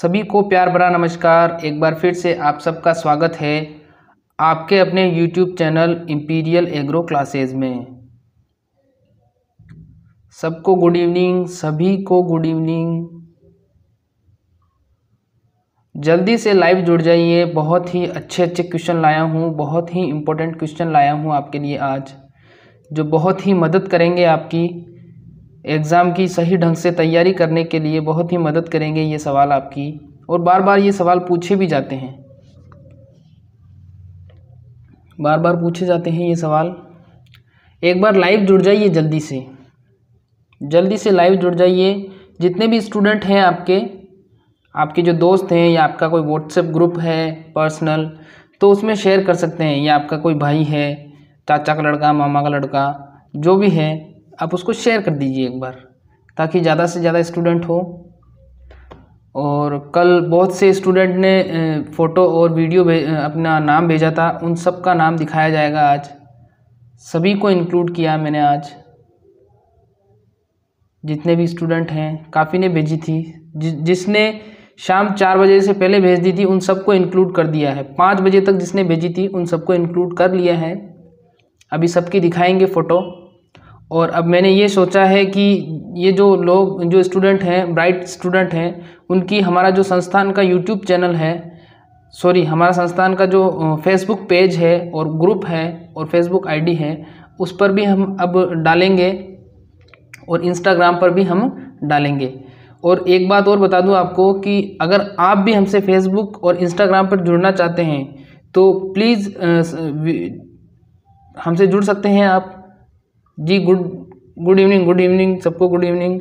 सभी को प्यार भरा नमस्कार एक बार फिर से आप सबका स्वागत है आपके अपने YouTube channel Imperial Agro classes में सबको गुड इवनिंग सभी को गुड इवनिंग जल्दी से लाइव जुड़ जाइए बहुत ही अच्छे अच्छे क्वेश्चन लाया हूँ बहुत ही इम्पोर्टेंट क्वेश्चन लाया हूँ आपके लिए आज जो बहुत ही मदद करेंगे आपकी एग्ज़ाम की सही ढंग से तैयारी करने के लिए बहुत ही मदद करेंगे ये सवाल आपकी और बार बार ये सवाल पूछे भी जाते हैं बार बार पूछे जाते हैं ये सवाल एक बार लाइव जुड़ जाइए जल्दी से जल्दी से लाइव जुड़ जाइए जितने भी स्टूडेंट हैं आपके आपके जो दोस्त हैं या आपका कोई व्हाट्सएप ग्रुप है पर्सनल तो उसमें शेयर कर सकते हैं या आपका कोई भाई है चाचा का लड़का मामा का लड़का जो भी है आप उसको शेयर कर दीजिए एक बार ताकि ज़्यादा से ज़्यादा स्टूडेंट हो और कल बहुत से स्टूडेंट ने फ़ोटो और वीडियो अपना नाम भेजा था उन सब का नाम दिखाया जाएगा आज सभी को इंक्लूड किया मैंने आज जितने भी स्टूडेंट हैं काफ़ी ने भेजी थी जि, जिसने शाम चार बजे से पहले भेज दी थी उन सबको इंक्लूड कर दिया है पाँच बजे तक जिसने भेजी थी उन सबको इंक्लूड कर लिया है अभी सबकी दिखाएंगे फ़ोटो और अब मैंने ये सोचा है कि ये जो लोग जो स्टूडेंट हैं ब्राइट स्टूडेंट हैं उनकी हमारा जो संस्थान का यूट्यूब चैनल है सॉरी हमारा संस्थान का जो फेसबुक पेज है और ग्रुप है और फेसबुक आईडी है उस पर भी हम अब डालेंगे और इंस्टाग्राम पर भी हम डालेंगे और एक बात और बता दूं आपको कि अगर आप भी हमसे फेसबुक और इंस्टाग्राम पर जुड़ना चाहते हैं तो प्लीज़ हमसे जुड़ सकते हैं आप जी good good evening good evening सबको गुड इवनिंग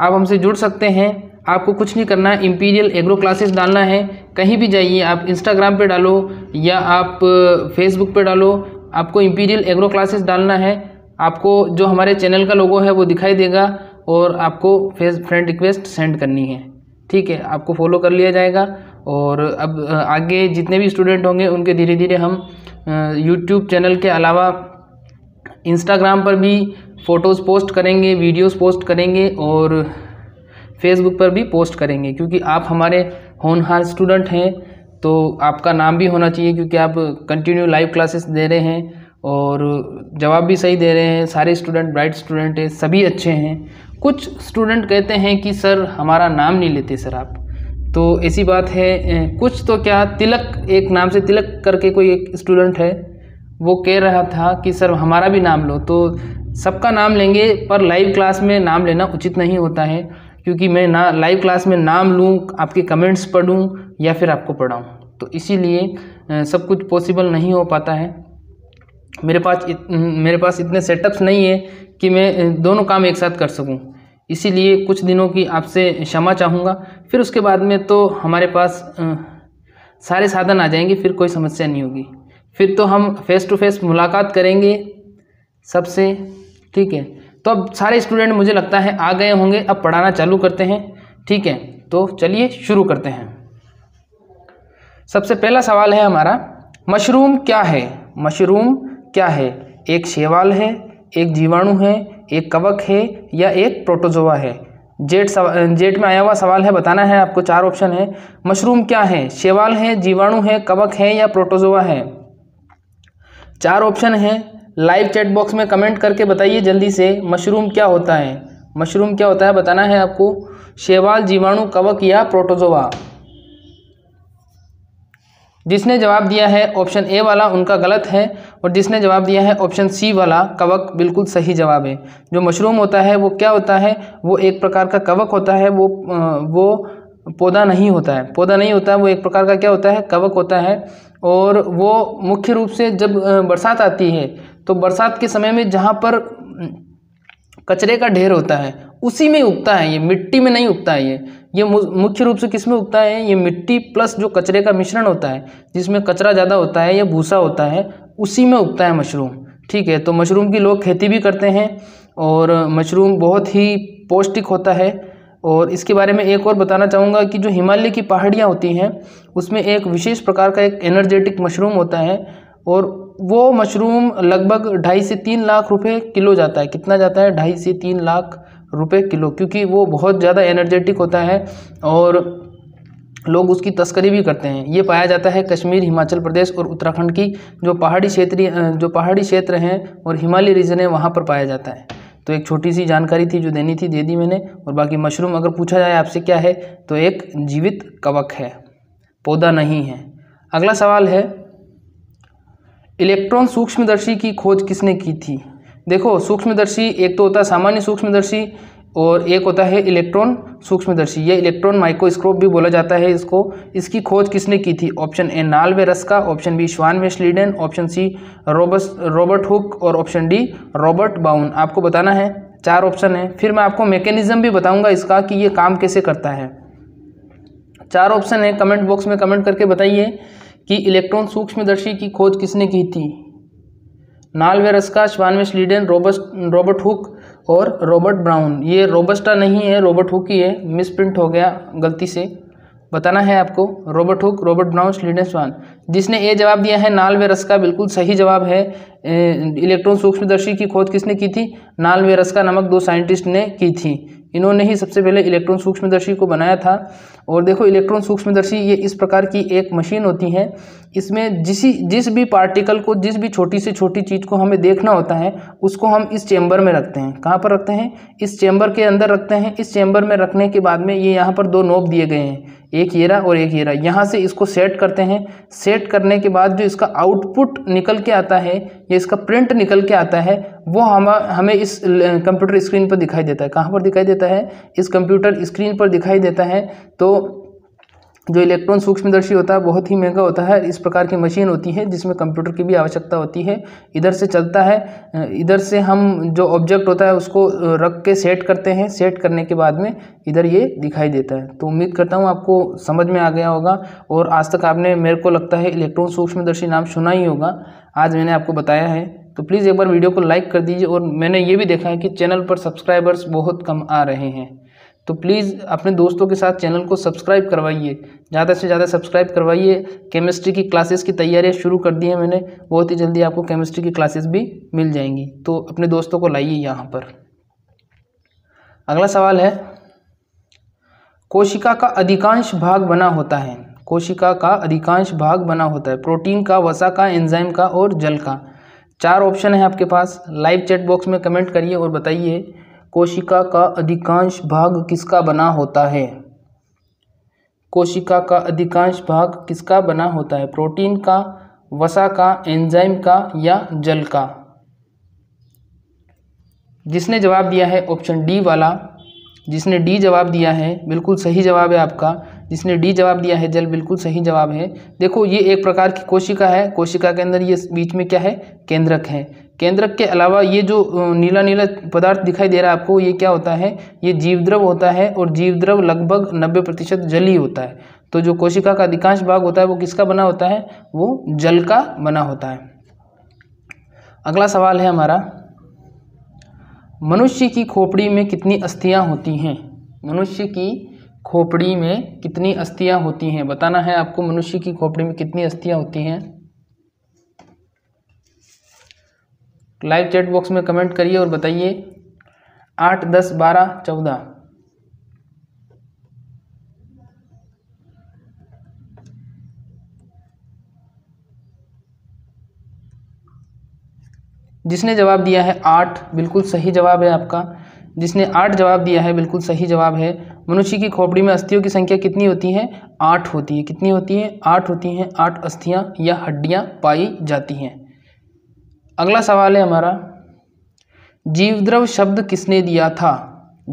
आप हमसे जुड़ सकते हैं आपको कुछ नहीं करना है इम्पीरियल एग्रो क्लासेस डालना है कहीं भी जाइए आप इंस्टाग्राम पे डालो या आप फेसबुक पे डालो आपको इम्पीरियल एग्रो क्लासेस डालना है आपको जो हमारे चैनल का लोगो है वो दिखाई देगा और आपको फेस फ्रेंड रिक्वेस्ट सेंड करनी है ठीक है आपको फॉलो कर लिया जाएगा और अब आगे जितने भी स्टूडेंट होंगे उनके धीरे धीरे हम यूट्यूब चैनल के अलावा इंस्टाग्राम पर भी फ़ोटोज़ पोस्ट करेंगे वीडियोस पोस्ट करेंगे और फेसबुक पर भी पोस्ट करेंगे क्योंकि आप हमारे होनहार स्टूडेंट हैं तो आपका नाम भी होना चाहिए क्योंकि आप कंटिन्यू लाइव क्लासेस दे रहे हैं और जवाब भी सही दे रहे हैं सारे स्टूडेंट ब्राइट स्टूडेंट हैं सभी अच्छे हैं कुछ स्टूडेंट कहते हैं कि सर हमारा नाम नहीं लेते सर आप तो ऐसी बात है कुछ तो क्या तिलक एक नाम से तिलक करके कोई एक स्टूडेंट है वो कह रहा था कि सर हमारा भी नाम लो तो सबका नाम लेंगे पर लाइव क्लास में नाम लेना उचित नहीं होता है क्योंकि मैं ना लाइव क्लास में नाम लूँ आपके कमेंट्स पढ़ूँ या फिर आपको पढ़ाऊँ तो इसीलिए सब कुछ पॉसिबल नहीं हो पाता है मेरे पास इत, मेरे पास इतने सेटअप्स नहीं है कि मैं दोनों काम एक साथ कर सकूं इसीलिए कुछ दिनों की आपसे क्षमा चाहूँगा फिर उसके बाद में तो हमारे पास सारे साधन आ जाएंगे फिर कोई समस्या नहीं होगी फिर तो हम फेस टू फेस मुलाकात करेंगे सबसे ठीक है तो अब सारे स्टूडेंट मुझे लगता है आ गए होंगे अब पढ़ाना चालू करते हैं ठीक है तो चलिए शुरू करते हैं सबसे पहला सवाल है हमारा मशरूम क्या है मशरूम क्या है एक शेवाल है एक जीवाणु है एक कवक है या एक प्रोटोजोआ है जेट सवा जेट में आया हुआ सवाल है बताना है आपको चार ऑप्शन है मशरूम क्या है शेवाल है जीवाणु है कवक है या प्रोटोजोआ है चार ऑप्शन हैं लाइव चैट बॉक्स में कमेंट करके बताइए जल्दी से मशरूम क्या होता है मशरूम क्या होता है बताना है आपको शेवाल जीवाणु कवक या प्रोटोजोवा जिसने जवाब दिया है ऑप्शन ए वाला उनका गलत है और जिसने जवाब दिया है ऑप्शन सी वाला कवक बिल्कुल सही जवाब है जो मशरूम होता है वो क्या होता है वो एक प्रकार का कवक होता है वो वो पौधा नहीं होता है पौधा नहीं होता है वो एक प्रकार का क्या होता है कवक होता है और वो मुख्य रूप से जब बरसात आती है तो बरसात के समय में जहाँ पर कचरे का ढेर होता है उसी में उगता है ये मिट्टी में नहीं उगता है ये ये मुख्य रूप से किस में उगता है ये मिट्टी प्लस जो कचरे का मिश्रण होता है जिसमें कचरा ज़्यादा होता है या भूसा होता है उसी में उगता है मशरूम ठीक है तो मशरूम की लोग खेती भी करते हैं और मशरूम बहुत ही पौष्टिक होता है और इसके बारे में एक और बताना चाहूँगा कि जो हिमालय की पहाड़ियाँ होती हैं उसमें एक विशेष प्रकार का एक एनर्जेटिक मशरूम होता है और वो मशरूम लगभग ढाई से तीन लाख रुपए किलो जाता है कितना जाता है ढाई से तीन लाख रुपए किलो क्योंकि वो बहुत ज़्यादा एनर्जेटिक होता है और लोग उसकी तस्करी भी करते हैं ये पाया जाता है कश्मीर हिमाचल प्रदेश और उत्तराखंड की जो पहाड़ी क्षेत्रीय जो पहाड़ी क्षेत्र हैं और हिमालय रीजन है वहाँ पर पाया जाता है तो एक छोटी सी जानकारी थी जो देनी थी दे दी मैंने और बाकी मशरूम अगर पूछा जाए आपसे क्या है तो एक जीवित कवक है पौधा नहीं है अगला सवाल है इलेक्ट्रॉन सूक्ष्मदर्शी की खोज किसने की थी देखो सूक्ष्मदर्शी एक तो होता है सामान्य सूक्ष्मदर्शी और एक होता है इलेक्ट्रॉन सूक्ष्मदर्शी यह इलेक्ट्रॉन माइक्रोस्कोप भी बोला जाता है इसको इसकी खोज किसने की थी ऑप्शन ए नालवे रस्का ऑप्शन बी श्वानवे स्लीडन ऑप्शन सी रोबस रॉबर्ट हुक और ऑप्शन डी रॉबर्ट बाउन आपको बताना है चार ऑप्शन है फिर मैं आपको मैकेनिज्म भी बताऊंगा इसका कि ये काम कैसे करता है चार ऑप्शन है कमेंट बॉक्स में कमेंट करके बताइए कि इलेक्ट्रॉन सूक्ष्मदर्शी की खोज किसने की थी नालवे रस्का श्वानवे स्लीडन रोबस्ट रॉबर्ट हुक और रॉबर्ट ब्राउन ये रोबस्टा नहीं है रॉबर्ट हुक ही है मिस प्रिंट हो गया गलती से बताना है आपको रॉबर्ट हुक रॉबर्ट ब्राउन स्लीडेंसवान जिसने ये जवाब दिया है नाल वेरस का बिल्कुल सही जवाब है इलेक्ट्रॉन सूक्ष्मदर्शी की खोज किसने की थी नाल वेरस का नमक दो साइंटिस्ट ने की थी इन्होंने ही सबसे पहले इलेक्ट्रॉन सूक्ष्मदर्शी को बनाया था और देखो इलेक्ट्रॉन सूक्ष्मदर्शी ये इस प्रकार की एक मशीन होती है इसमें जिस जिस भी पार्टिकल को जिस भी छोटी से छोटी चीज़ को हमें देखना होता है उसको हम इस चैम्बर में रखते हैं कहाँ पर रखते हैं इस चैम्बर के अंदर रखते हैं इस चैम्बर में रखने के बाद में ये यहाँ पर दो नोब दिए गए हैं एक येरा और एक येरा यहाँ से इसको सेट करते हैं सेट करने के बाद जो इसका आउटपुट निकल के आता है या इसका प्रिंट निकल के आता है वो हम हमें इस कंप्यूटर स्क्रीन पर दिखाई देता है कहाँ पर दिखाई देता है इस कंप्यूटर स्क्रीन पर दिखाई देता है तो जो इलेक्ट्रॉन सूक्ष्मदर्शी होता है बहुत ही महंगा होता है इस प्रकार की मशीन होती है जिसमें कंप्यूटर की भी आवश्यकता होती है इधर से चलता है इधर से हम जो ऑब्जेक्ट होता है उसको रख के सेट करते हैं सेट करने के बाद में इधर ये दिखाई देता है तो उम्मीद करता हूँ आपको समझ में आ गया होगा और आज तक आपने मेरे को लगता है इलेक्ट्रॉन सूक्ष्मदर्शी नाम सुना ही होगा आज मैंने आपको बताया है तो प्लीज़ एक बार वीडियो को लाइक कर दीजिए और मैंने ये भी देखा है कि चैनल पर सब्सक्राइबर्स बहुत कम आ रहे हैं तो प्लीज़ अपने दोस्तों के साथ चैनल को सब्सक्राइब करवाइए ज़्यादा से ज़्यादा सब्सक्राइब करवाइए केमिस्ट्री की क्लासेस की तैयारियाँ शुरू कर दी है मैंने बहुत ही जल्दी आपको केमिस्ट्री की क्लासेस भी मिल जाएंगी तो अपने दोस्तों को लाइए यहाँ पर अगला सवाल है कोशिका का अधिकांश भाग बना होता है कोशिका का अधिकांश भाग बना होता है प्रोटीन का वसा का एंजाइम का और जल का चार ऑप्शन है आपके पास लाइव चैट बॉक्स में कमेंट करिए और बताइए कोशिका का अधिकांश भाग किसका बना होता है कोशिका का अधिकांश भाग किसका बना होता है प्रोटीन का वसा का एंजाइम का या जल का जिसने जवाब दिया है ऑप्शन डी वाला जिसने डी जवाब दिया है बिल्कुल सही जवाब है आपका जिसने डी जवाब दिया है जल बिल्कुल सही जवाब है देखो ये एक प्रकार की कोशिका है कोशिका के अंदर ये बीच में क्या है केंद्रक है केंद्रक के अलावा ये जो नीला नीला पदार्थ दिखाई दे रहा है आपको ये क्या होता है ये जीवद्रव होता है और जीवद्रव लगभग 90 प्रतिशत जली होता है तो जो कोशिका का अधिकांश भाग होता है वो किसका बना होता है वो जल का बना होता है अगला सवाल है हमारा मनुष्य की खोपड़ी में कितनी अस्थियाँ होती हैं मनुष्य की खोपड़ी में कितनी अस्थियाँ होती हैं बताना है आपको मनुष्य की खोपड़ी में कितनी अस्थियाँ होती हैं लाइव चैट बॉक्स में कमेंट करिए और बताइए आठ दस बारह चौदह जिसने जवाब दिया है आठ बिल्कुल सही जवाब है आपका जिसने आठ जवाब दिया है बिल्कुल सही जवाब है मनुष्य की खोपड़ी में अस्थियों की संख्या कितनी होती है आठ होती है कितनी होती है आठ होती हैं आठ अस्थियाँ या हड्डियाँ पाई जाती हैं अगला सवाल है हमारा जीवद्रव शब्द किसने दिया था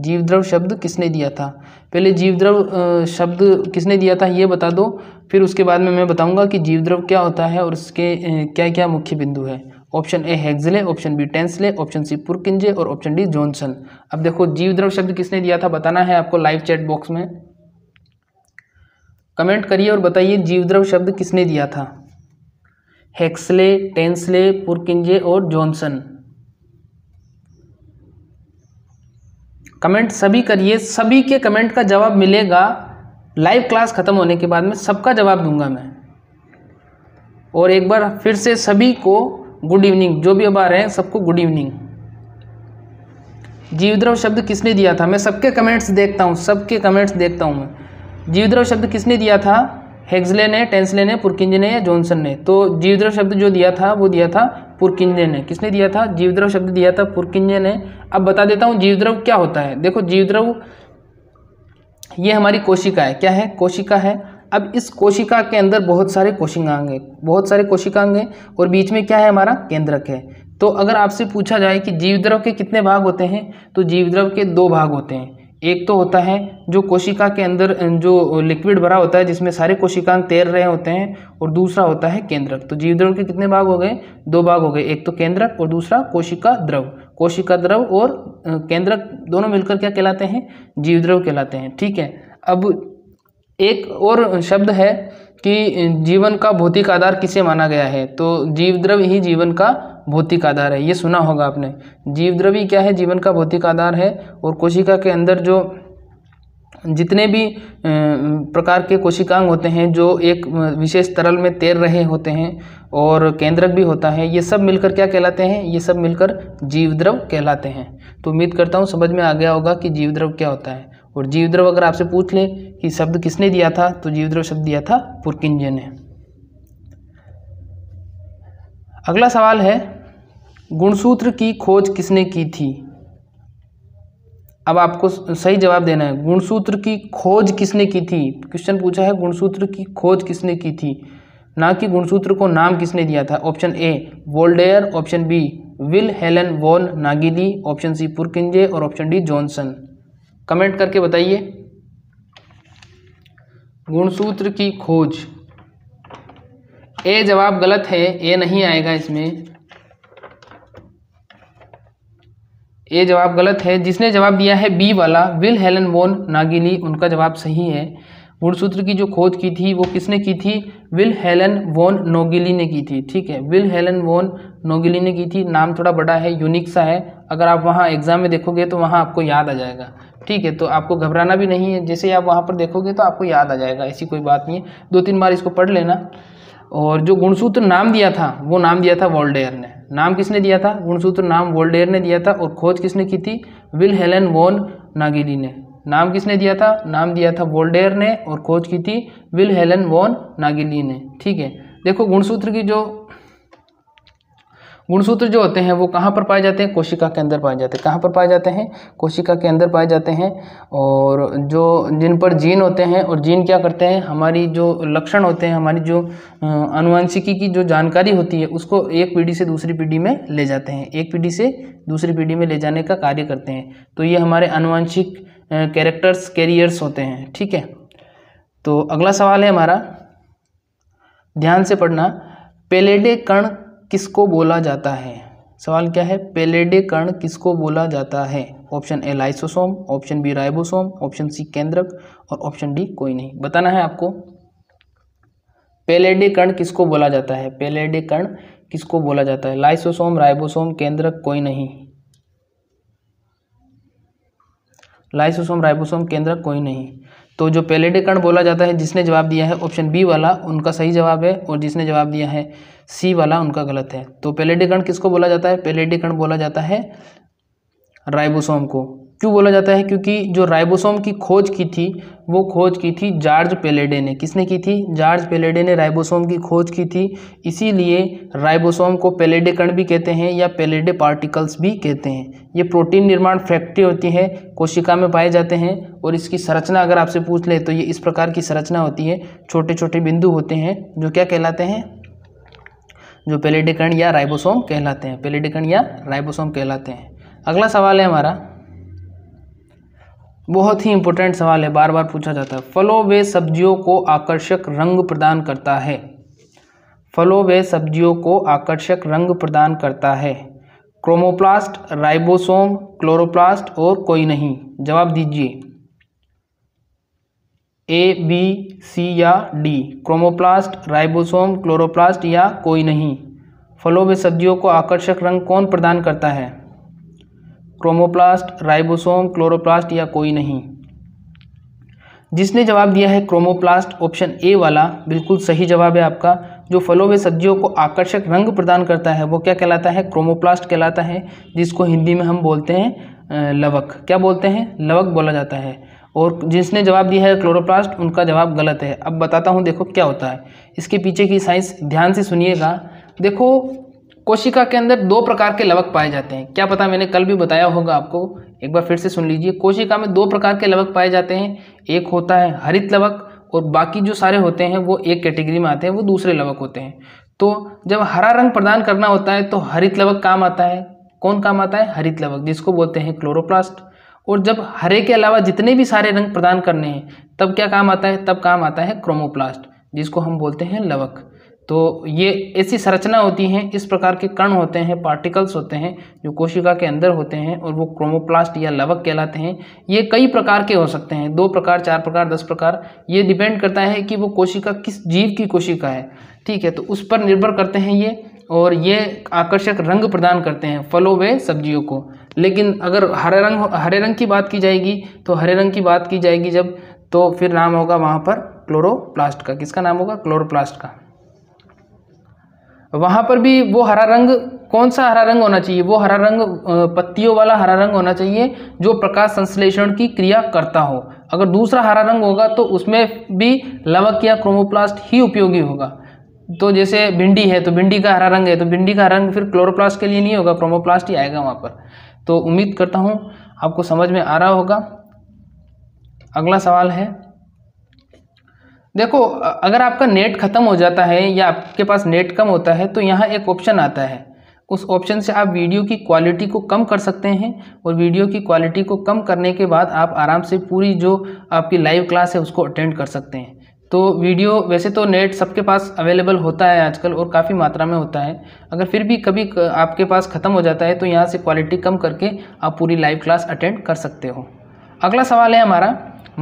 जीवद्रव शब्द किसने दिया था पहले जीवद्रव शब्द किसने दिया था ये बता दो फिर उसके बाद में मैं बताऊंगा कि जीवद्रव क्या होता है और उसके क्या क्या मुख्य बिंदु है option A Huxley option B Tansley option C Purkinje और ऑप्शन डी जॉनसन अब देखो जीवद्रव शब्द किसने दिया था बताना है आपको लाइव चैट बॉक्स में कमेंट करिए और बताइए जीवद्रव शब्द किसने दिया था हेक्सले टेंसले पुरकिंजे और जॉनसन कमेंट सभी करिए सभी के कमेंट का जवाब मिलेगा लाइव क्लास ख़त्म होने के बाद में सबका जवाब दूंगा मैं और एक बार फिर से सभी को गुड इवनिंग जो भी अब आ रहे हैं सबको गुड इवनिंग जीवद्रव शब्द किसने दिया था मैं सबके कमेंट्स देखता हूँ सबके कमेंट्स देखता हूँ मैं जीवद्रव शब्द किसने दिया था हेग्जले ने टेंसले ने पुरकिंजे ने या जॉनसन ने तो जीवद्रव शब्द जो दिया था वो दिया था पुरकिंजे ने किसने दिया था जीवद्रव शब्द दिया था पुरकिंजे ने अब बता देता हूँ जीवद्रव क्या होता है देखो जीवद्रव ये हमारी कोशिका है क्या है कोशिका है अब इस कोशिका के अंदर बहुत सारे कोशिकांग हैं बहुत सारे कोशिकांग हैं और बीच में क्या है हमारा केंद्रक है तो अगर आपसे पूछा जाए कि जीवद्रव के कितने भाग होते हैं तो जीवद्रव के दो भाग होते हैं एक तो होता है जो कोशिका के अंदर जो लिक्विड भरा होता है जिसमें सारे कोशिकांग तैर रहे होते हैं और दूसरा होता है केंद्रक तो जीवद्रव के कितने भाग हो गए दो भाग हो गए एक तो केंद्रक और दूसरा कोशिका द्रव कोशिका द्रव और केंद्रक दोनों मिलकर क्या कहलाते हैं जीवद्रव कहलाते हैं ठीक है अब एक और शब्द है कि जीवन का भौतिक आधार किसे माना गया है तो जीवद्रव ही जीवन का भौतिक आधार है ये सुना होगा आपने जीवद्रव्य क्या है जीवन का भौतिक आधार है और कोशिका के अंदर जो जितने भी प्रकार के कोशिकांग होते हैं जो एक विशेष तरल में तैर रहे होते हैं और केंद्रक भी होता है ये सब मिलकर क्या कहलाते हैं ये सब मिलकर जीवद्रव कहलाते हैं तो उम्मीद करता हूँ समझ में आ गया होगा कि जीवद्रव क्या होता है और जीवद्रव अगर आपसे पूछ लें कि शब्द किसने दिया था तो जीवद्रव शब्द दिया था पुरकिंजे ने अगला सवाल है गुणसूत्र की खोज किसने की थी अब आपको सही जवाब देना है गुणसूत्र की खोज किसने की थी क्वेश्चन पूछा है गुणसूत्र की खोज किसने की थी ना कि गुणसूत्र को नाम किसने दिया था option A Waldeyer option B Wilhelm von Nageli option C Purkinje और ऑप्शन डी जॉनसन कमेंट करके बताइए गुणसूत्र की खोज ए जवाब गलत है ए नहीं आएगा इसमें ये जवाब गलत है जिसने जवाब दिया है बी वाला विल हेलन वोन नागिली उनका जवाब सही है गुणसूत्र की जो खोज की थी वो किसने की थी विल हेलन वोन नोगिली ने की थी ठीक है विल हेलन वोन नोगिली ने की थी नाम थोड़ा बड़ा है यूनिक सा है अगर आप वहाँ एग्ज़ाम में देखोगे तो वहाँ आपको याद आ जाएगा ठीक है तो आपको घबराना भी नहीं है जैसे आप वहाँ पर देखोगे तो आपको याद आ जाएगा ऐसी कोई बात नहीं है दो तीन बार इसको पढ़ लेना और जो गुणसूत्र नाम दिया था वो नाम दिया था वॉल्डेयर ने नाम किसने दिया था गुणसूत्र नाम वोल्डेयर ने दिया था और खोज किसने की थी विल हेलन वॉन नागिली ने नाम किसने दिया था नाम दिया था वोल्डेयर ने और खोज की थी विल हेलन वॉन नागिली ने ठीक है देखो गुणसूत्र की जो गुणसूत्र जो होते हैं वो कहाँ पर पाए जाते हैं कोशिका के अंदर पाए जाते हैं कहाँ पर पाए जाते हैं कोशिका के अंदर पाए जाते हैं और जो जिन पर जीन होते हैं और जीन क्या करते हैं हमारी जो लक्षण होते हैं हमारी जो अनुवंशिकी की जो जानकारी होती है उसको एक पीढ़ी से दूसरी पीढ़ी में ले जाते हैं एक पीढ़ी से दूसरी पीढ़ी में ले जाने का कार्य करते हैं तो ये हमारे अनुवंशिक कैरेक्टर्स कैरियर्स होते हैं ठीक है तो अगला सवाल है हमारा ध्यान से पढ़ना पेलेडे कण किसको बोला जाता है सवाल क्या है पेलेडे कर्ण किसको बोला जाता है option A lysosome option B ribosome option C केंद्रक और ऑप्शन डी कोई नहीं बताना है आपको पेलेडे कर्ण किसको बोला जाता है पेलेडे कर्ण किसको बोला जाता है लाइसोसोम राइबोसोम केंद्रक कोई नहीं लाइसोसोम राइबोसोम केंद्रक कोई नहीं तो जो पेलेडे कर्ण बोला जाता है जिसने जवाब दिया है ऑप्शन बी वाला उनका सही जवाब है और जिसने जवाब दिया है सी वाला उनका गलत है तो पेलेडिकण किसको बोला जाता है पेलेडिकण बोला जाता है राइबोसोम को क्यों बोला जाता है क्योंकि जो राइबोसोम की खोज की थी वो खोज की थी जॉर्ज पेलेडे ने किसने की थी जॉर्ज पेलेडे ने राइबोसोम की खोज की थी इसीलिए राइबोसोम को पेलेडे कण भी कहते हैं या पेलेडे पार्टिकल्स भी कहते हैं ये प्रोटीन निर्माण फैक्ट्री होती है कोशिका में पाए जाते हैं और इसकी संरचना अगर आपसे पूछ ले तो ये इस प्रकार की संरचना होती है छोटे छोटे बिंदु होते हैं जो क्या कहलाते हैं जो पेलेडिकरण या राइबोसोम कहलाते हैं पेलेडिकरण या राइबोसोम कहलाते हैं अगला सवाल है हमारा बहुत ही इंपॉर्टेंट सवाल है बार बार पूछा जाता है फलों व सब्जियों को आकर्षक रंग प्रदान करता है फलों व सब्जियों को आकर्षक रंग प्रदान करता है क्रोमोप्लास्ट राइबोसोम क्लोरोप्लास्ट और कोई नहीं जवाब दीजिए ए बी सी या डी क्रोमोप्लास्ट राइबोसोम क्लोरोप्लास्ट या कोई नहीं फलों व सब्जियों को आकर्षक रंग कौन प्रदान करता है क्रोमोप्लास्ट राइबोसोम क्लोरोप्लास्ट या कोई नहीं जिसने जवाब दिया है क्रोमोप्लास्ट ऑप्शन ए वाला बिल्कुल सही जवाब है आपका जो फलों व सब्जियों को आकर्षक रंग प्रदान करता है वो क्या कहलाता है क्रोमोप्लास्ट कहलाता है जिसको हिंदी में हम बोलते हैं लवक क्या बोलते हैं लवक बोला जाता है और जिसने जवाब दिया है क्लोरोप्लास्ट उनका जवाब गलत है अब बताता हूँ देखो क्या होता है इसके पीछे की साइंस ध्यान से सुनिएगा देखो कोशिका के अंदर दो प्रकार के लवक पाए जाते हैं क्या पता मैंने कल भी बताया होगा आपको एक बार फिर से सुन लीजिए कोशिका में दो प्रकार के लवक पाए जाते हैं एक होता है हरित लवक और बाकी जो सारे होते हैं वो एक कैटेगरी में आते हैं वो दूसरे लवक होते हैं तो जब हरा रंग प्रदान करना होता है तो हरित लवक काम आता है कौन काम आता है हरित लवक जिसको बोलते हैं क्लोरोप्लास्ट और जब हरे के अलावा जितने भी सारे रंग प्रदान करने हैं तब क्या काम आता है तब काम आता है क्रोमोप्लास्ट जिसको हम बोलते हैं लवक तो ये ऐसी संरचना होती हैं इस प्रकार के कण होते हैं पार्टिकल्स होते हैं जो कोशिका के अंदर होते हैं और वो क्रोमोप्लास्ट या लवक कहलाते हैं ये कई प्रकार के हो सकते हैं दो प्रकार चार प्रकार दस प्रकार ये डिपेंड करता है कि वो कोशिका किस जीव की कोशिका है ठीक है तो उस पर निर्भर करते हैं ये और ये आकर्षक रंग प्रदान करते हैं फलों व सब्जियों को लेकिन अगर हरे रंग हरे रंग की बात की जाएगी तो हरे रंग की बात की जाएगी जब तो फिर नाम होगा वहाँ पर क्लोरोप्लास्ट का किसका नाम होगा क्लोरोप्लास्ट का वहाँ पर भी वो हरा रंग कौन सा हरा रंग होना चाहिए वो हरा रंग पत्तियों वाला हरा रंग होना चाहिए जो प्रकाश संश्लेषण की क्रिया करता हो अगर दूसरा हरा रंग होगा तो उसमें भी लवक या क्रोमोप्लास्ट ही उपयोगी होगा तो जैसे भिंडी है तो भिंडी का हरा रंग है तो भिंडी का रंग फिर क्लोरोप्लास्ट के लिए नहीं होगा क्रोमोप्लास्ट ही आएगा वहाँ पर तो उम्मीद करता हूँ आपको समझ में आ रहा होगा अगला सवाल है देखो अगर आपका नेट ख़त्म हो जाता है या आपके पास नेट कम होता है तो यहाँ एक ऑप्शन आता है उस ऑप्शन से आप वीडियो की क्वालिटी को कम कर सकते हैं और वीडियो की क्वालिटी को कम करने के बाद आप आराम से पूरी जो आपकी लाइव क्लास है उसको अटेंड कर सकते हैं तो वीडियो वैसे तो नेट सबके पास अवेलेबल होता है आजकल और काफ़ी मात्रा में होता है अगर फिर भी कभी आपके पास ख़त्म हो जाता है तो यहाँ से क्वालिटी कम करके आप पूरी लाइव क्लास अटेंड कर सकते हो अगला सवाल है हमारा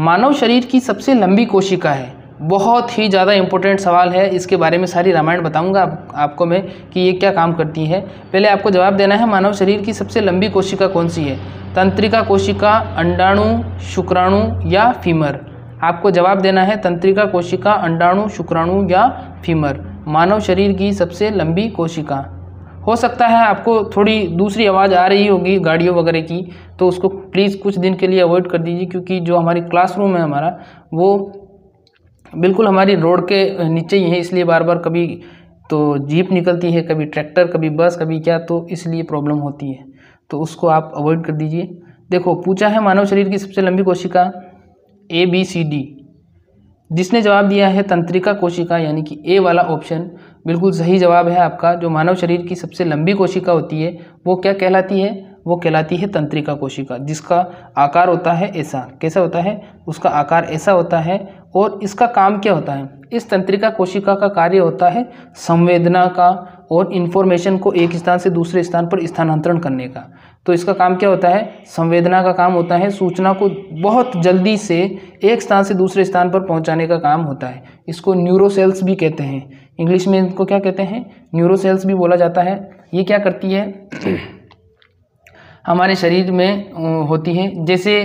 मानव शरीर की सबसे लंबी कोशिका है बहुत ही ज़्यादा इंपॉर्टेंट सवाल है इसके बारे में सारी रामायण बताऊंगा आप, आपको मैं कि ये क्या काम करती है पहले आपको जवाब देना है मानव शरीर की सबसे लंबी कोशिका कौन सी है तंत्रिका कोशिका अंडाणु शुक्राणु या फीमर आपको जवाब देना है तंत्रिका कोशिका अंडाणु शुक्राणु या फीमर मानव शरीर की सबसे लंबी कोशिका हो सकता है आपको थोड़ी दूसरी आवाज़ आ रही होगी गाड़ियों वगैरह की तो उसको प्लीज़ कुछ दिन के लिए अवॉइड कर दीजिए क्योंकि जो हमारी क्लासरूम है हमारा वो बिल्कुल हमारी रोड के नीचे ही है इसलिए बार बार कभी तो जीप निकलती है कभी ट्रैक्टर कभी बस कभी क्या तो इसलिए प्रॉब्लम होती है तो उसको आप अवॉइड कर दीजिए देखो पूछा है मानव शरीर की सबसे लंबी कोशिका ए बी सी डी जिसने जवाब दिया है तंत्रिका कोशिका यानी कि ए वाला ऑप्शन बिल्कुल सही जवाब है आपका जो मानव शरीर की सबसे लंबी कोशिका होती है वो क्या कहलाती है वो कहलाती है तंत्रिका कोशिका जिसका आकार होता है ऐसा कैसा होता है उसका आकार ऐसा होता है और इसका काम क्या होता है इस तंत्रिका कोशिका का कार्य होता है संवेदना का और इन्फॉर्मेशन को एक स्थान से दूसरे स्थान पर स्थानांतरण करने का तो इसका काम क्या होता है संवेदना का काम होता है सूचना को बहुत जल्दी से एक स्थान से दूसरे स्थान पर पहुंचाने का काम होता है इसको न्यूरो सेल्स भी कहते हैं इंग्लिश में इनको क्या कहते हैं न्यूरो सेल्स भी बोला जाता है ये क्या करती है हमारे शरीर में होती है जैसे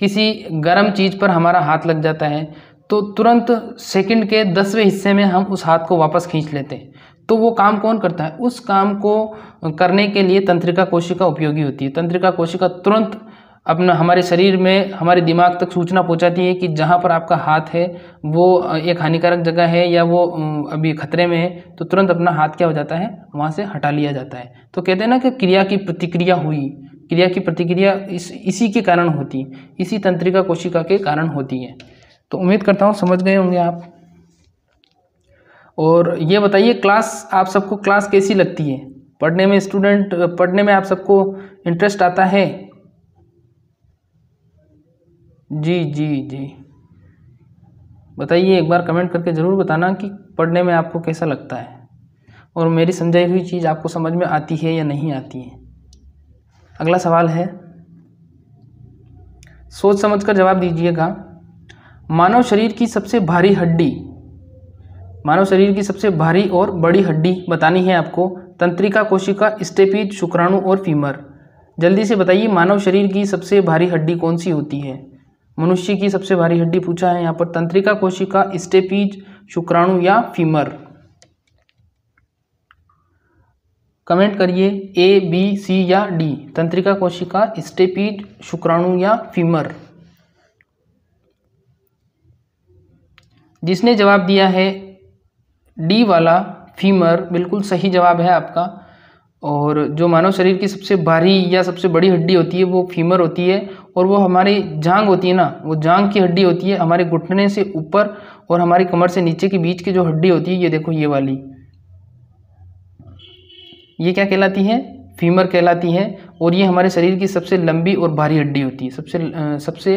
किसी गर्म चीज़ पर हमारा हाथ लग जाता है तो तुरंत सेकंड के दसवें हिस्से में हम उस हाथ को वापस खींच लेते हैं तो वो काम कौन करता है उस काम को करने के लिए तंत्रिका कोशिका उपयोगी होती है तंत्रिका कोशिका तुरंत अपना हमारे शरीर में हमारे दिमाग तक सूचना पहुंचाती है कि जहाँ पर आपका हाथ है वो एक हानिकारक जगह है या वो अभी खतरे में है तो तुरंत अपना हाथ क्या हो जाता है वहाँ से हटा लिया जाता है तो कहते हैं ना कि क्रिया की प्रतिक्रिया हुई क्रिया की प्रतिक्रिया इस इसी के कारण होती इसी तंत्रिका कोशिका के कारण होती है तो उम्मीद करता हूँ समझ गए होंगे आप और ये बताइए क्लास आप सबको क्लास कैसी लगती है पढ़ने में स्टूडेंट पढ़ने में आप सबको इंटरेस्ट आता है जी जी जी बताइए एक बार कमेंट करके ज़रूर बताना कि पढ़ने में आपको कैसा लगता है और मेरी समझाई हुई चीज़ आपको समझ में आती है या नहीं आती है अगला सवाल है सोच समझकर जवाब दीजिएगा मानव शरीर की सबसे भारी हड्डी मानव शरीर की सबसे भारी और बड़ी हड्डी बतानी है आपको तंत्रिका कोशिका स्टेपीज शुक्राणु और फीमर जल्दी से बताइए मानव शरीर की सबसे भारी हड्डी कौन सी होती है मनुष्य की सबसे भारी हड्डी पूछा है यहाँ पर तंत्रिका कोशिका स्टेपीज शुक्राणु या फीमर कमेंट करिए ए बी सी या डी तंत्रिका कोशिका स्टेपीज शुक्राणु या फीमर जिसने जवाब दिया है डी वाला फीमर बिल्कुल सही जवाब है आपका और जो मानव शरीर की सबसे भारी या सबसे बड़ी हड्डी होती है वो फीमर होती है और वो हमारी जांग होती है ना वो जांग की हड्डी होती है हमारे घुटने से ऊपर और हमारी कमर से नीचे के बीच की जो हड्डी होती है ये देखो ये वाली ये क्या कहलाती है फीमर कहलाती है और ये हमारे शरीर की सबसे लंबी और भारी हड्डी होती है सबसे सबसे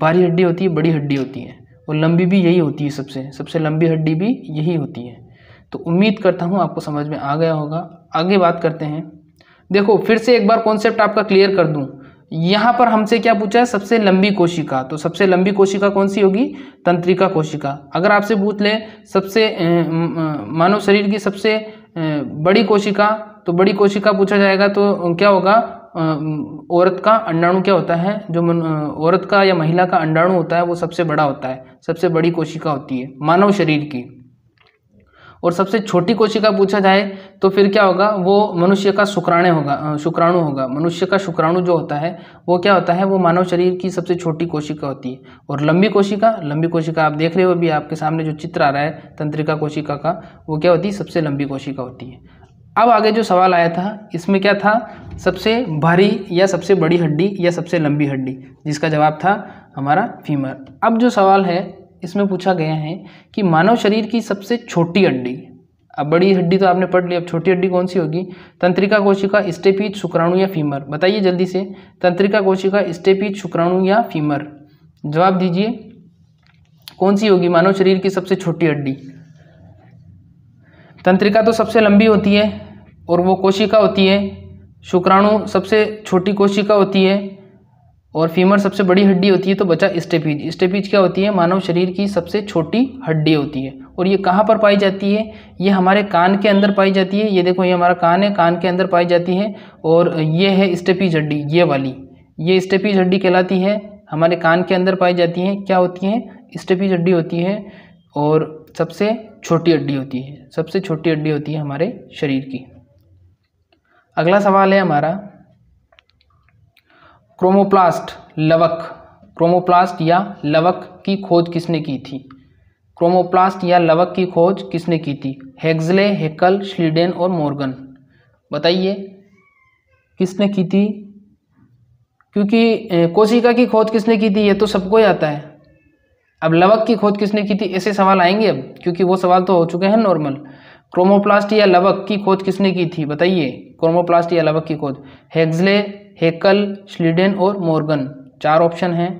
भारी हड्डी होती है बड़ी हड्डी होती है और लंबी भी यही होती है सबसे सबसे लंबी हड्डी भी यही होती है तो उम्मीद करता हूँ आपको समझ में आ गया होगा आगे बात करते हैं देखो फिर से एक बार कॉन्सेप्ट आपका क्लियर कर दूँ यहाँ पर हमसे क्या पूछा है सबसे लंबी कोशिका तो सबसे लंबी कोशिका कौन सी होगी तंत्रिका कोशिका अगर आपसे पूछ ले सबसे मानव शरीर की सबसे बड़ी कोशिका तो बड़ी कोशिका पूछा जाएगा तो क्या होगा औरत का अंडाणु क्या होता है जो औरत का या महिला का अंडाणु होता है वो सबसे बड़ा होता है सबसे बड़ी कोशिका होती है मानव शरीर की और सबसे छोटी कोशिका पूछा जाए तो फिर क्या होगा वो मनुष्य का शुक्राणु होगा शुक्राणु होगा मनुष्य का शुक्राणु जो होता है वो क्या होता है वो मानव शरीर की सबसे छोटी कोशिका होती है और लंबी कोशिका लंबी कोशिका आप देख रहे हो अभी आपके सामने जो चित्र आ रहा है तंत्रिका कोशिका का वो क्या होती है सबसे लंबी कोशिका होती है अब आगे जो सवाल आया था इसमें क्या था सबसे भारी या सबसे बड़ी हड्डी या सबसे लंबी हड्डी जिसका जवाब था हमारा फीमर अब जो सवाल है इसमें पूछा गया है कि मानव शरीर की सबसे छोटी हड्डी अब बड़ी हड्डी तो आपने पढ़ ली अब छोटी हड्डी कौन सी होगी तंत्रिका कोशिका स्टेपीज शुक्राणु या फीमर बताइए जल्दी से तंत्रिका कोशिका स्टेपीज शुक्राणु या फीमर जवाब दीजिए कौन सी होगी मानव शरीर की सबसे छोटी हड्डी तंत्रिका तो सबसे लंबी होती है और वो कोशिका होती है शुक्राणु सबसे छोटी कोशिका होती है और फीमर सबसे बड़ी हड्डी होती है तो बचा स्टेपीज स्टेपीज क्या होती है मानव शरीर की सबसे छोटी हड्डी होती है और ये कहाँ पर पाई जाती है ये हमारे कान के अंदर पाई जाती है ये देखो ये हमारा कान है कान के अंदर पाई जाती है और ये है स्टेपीज हड्डी ये वाली ये स्टेपीज हड्डी कहलाती है हमारे कान के अंदर पाई जाती हैं क्या होती हैं स्टेपीज हड्डी होती है और सबसे छोटी हड्डी होती है सबसे छोटी हड्डी होती है हमारे शरीर की अगला सवाल है हमारा क्रोमोप्लास्ट लवक क्रोमोप्लास्ट या लवक की खोज किसने की थी क्रोमोप्लास्ट या लवक की खोज किसने की थी हेग्जले हेकल श्लीडेन और मोर्गन बताइए किसने की थी क्योंकि कोशिका की खोज किसने की थी ये तो सबको ही आता है अब लवक की खोज किसने की थी ऐसे सवाल आएंगे अब क्योंकि वो सवाल तो हो चुके हैं नॉर्मल क्रोमोप्लास्ट या लवक की खोज किसने की थी बताइए क्रोमोप्लास्ट या लवक की खोज हेग्जले हेकल श्लीडेन और मोर्गन चार ऑप्शन हैं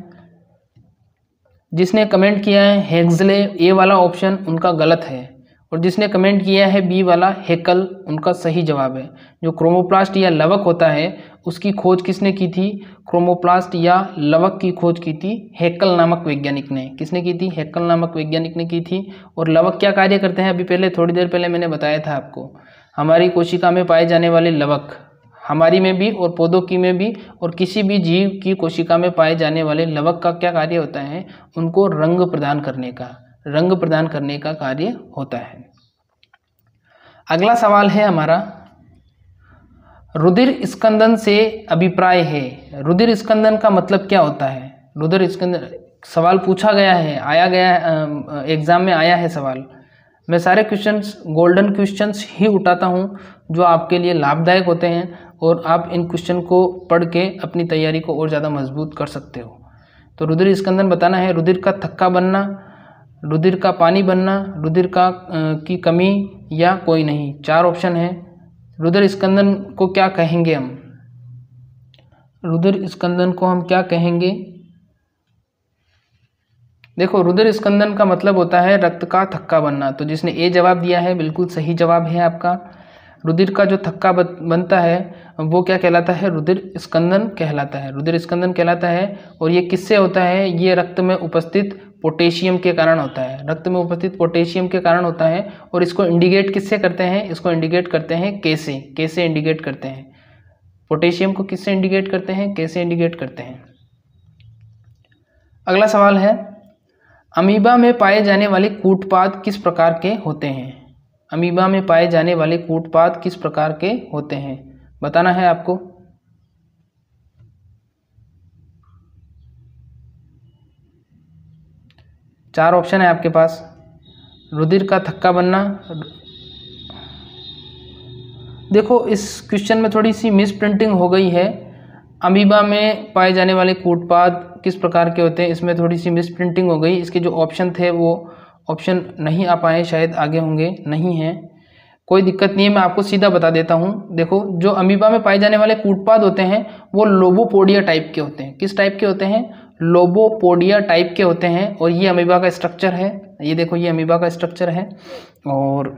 जिसने कमेंट किया है हेग्जले ए वाला ऑप्शन उनका गलत है और जिसने कमेंट किया है बी वाला हेकल उनका सही जवाब है जो क्रोमोप्लास्ट या लवक होता है उसकी खोज किसने की थी क्रोमोप्लास्ट या लवक की खोज की थी हेकल नामक वैज्ञानिक ने किसने की थी हेकल नामक वैज्ञानिक ने की थी और लवक क्या कार्य करते हैं अभी पहले थोड़ी देर पहले मैंने बताया था आपको हमारी कोशिका में पाए जाने वाले लवक हमारी में भी और पौधों की में भी और किसी भी जीव की कोशिका में पाए जाने वाले लवक का क्या कार्य होता है उनको रंग प्रदान करने का रंग प्रदान करने का कार्य होता है अगला सवाल है हमारा रुधिर स्कंदन से अभिप्राय है रुधिर स्कंदन का मतलब क्या होता है रुधिर स्कंदन सवाल पूछा गया है आया गया एग्ज़ाम में आया है सवाल मैं सारे क्वेश्चंस गोल्डन क्वेश्चंस ही उठाता हूँ जो आपके लिए लाभदायक होते हैं और आप इन क्वेश्चन को पढ़ के अपनी तैयारी को और ज़्यादा मजबूत कर सकते हो तो रुधिर स्कंदन बताना है रुधिर का थक्का बनना रुधिर का पानी बनना रुधिर का की कमी या कोई नहीं चार ऑप्शन है रुधिर स्कंदन को क्या कहेंगे हम रुधिर स्कंदन को हम क्या कहेंगे देखो रुधिर स्कंदन का मतलब होता है रक्त का थक्का बनना तो जिसने ए जवाब दिया है बिल्कुल सही जवाब है आपका रुधिर का जो थक्का बनता है वो क्या कहलाता है रुधिर स्कंदन कहलाता है रुधिर स्कंदन कहलाता है और ये किससे होता है ये रक्त में उपस्थित पोटेशियम के कारण होता है रक्त में उपस्थित पोटेशियम के कारण होता है और इसको इंडिकेट किससे करते हैं इसको इंडिकेट करते हैं कैसे कैसे इंडिकेट करते हैं पोटेशियम को किससे इंडिकेट करते हैं कैसे इंडिकेट करते हैं अगला सवाल है अमीबा में पाए जाने वाले कूटपात किस प्रकार के होते हैं अमीबा में पाए जाने वाले कूटपात किस प्रकार के होते हैं बताना है आपको चार ऑप्शन है आपके पास रुधिर का थक्का बनना देखो इस क्वेश्चन में थोड़ी सी मिस प्रिंटिंग हो गई है अमीबा में पाए जाने वाले कूटपात किस प्रकार के होते हैं इसमें थोड़ी सी मिस प्रिंटिंग हो गई इसके जो ऑप्शन थे वो ऑप्शन नहीं आ पाए शायद आगे होंगे नहीं हैं कोई दिक्कत नहीं है मैं आपको सीधा बता देता हूँ देखो जो अमीबा में पाए जाने वाले कूटपाद होते हैं वो लोबोपोडिया टाइप के होते हैं किस टाइप के होते हैं लोबोपोडिया टाइप के होते हैं और ये अमीबा का स्ट्रक्चर है ये देखो ये अमीबा का स्ट्रक्चर है और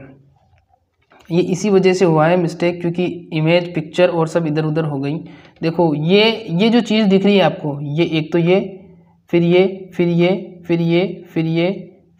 ये इसी वजह से हुआ है मिस्टेक क्योंकि इमेज पिक्चर और सब इधर उधर हो गई देखो ये ये जो चीज़ दिख रही है आपको ये एक तो ये फिर ये फिर ये फिर ये फिर ये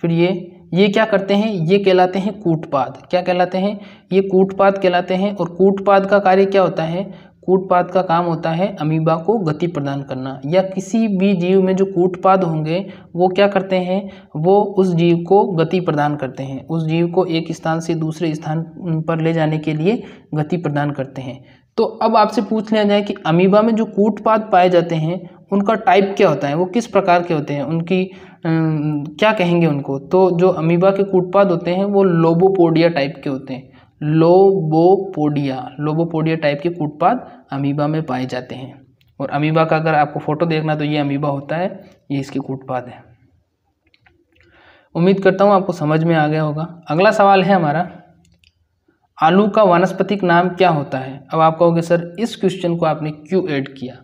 फिर ये ये क्या करते हैं ये कहलाते हैं कूटपाद क्या कहलाते हैं ये कूटपाद कहलाते हैं और कूटपाद का कार्य क्या होता है कूटपाद का काम होता है अमीबा को गति प्रदान करना या किसी भी जीव में जो कूटपाद होंगे वो क्या करते हैं वो उस जीव को गति प्रदान करते हैं उस जीव को एक स्थान से दूसरे स्थान पर ले जाने के लिए गति प्रदान करते हैं तो अब आपसे पूछ लिया जाए कि अमीबा में जो कूटपाद पाए जाते हैं उनका टाइप क्या होता है वो किस प्रकार के होते हैं उनकी क्या कहेंगे उनको तो जो अमीबा के कूटपाद होते हैं वो लोबोपोडिया टाइप के होते हैं लोबोपोडिया लोबोपोडिया टाइप के कूटपाद अमीबा में पाए जाते हैं और अमीबा का अगर आपको फ़ोटो देखना तो ये अमीबा होता है ये इसके कूटपाद है उम्मीद करता हूँ आपको समझ में आ गया होगा अगला सवाल है हमारा आलू का वनस्पतिक नाम क्या होता है अब आप कहोगे सर इस क्वेश्चन को आपने क्यों ऐड किया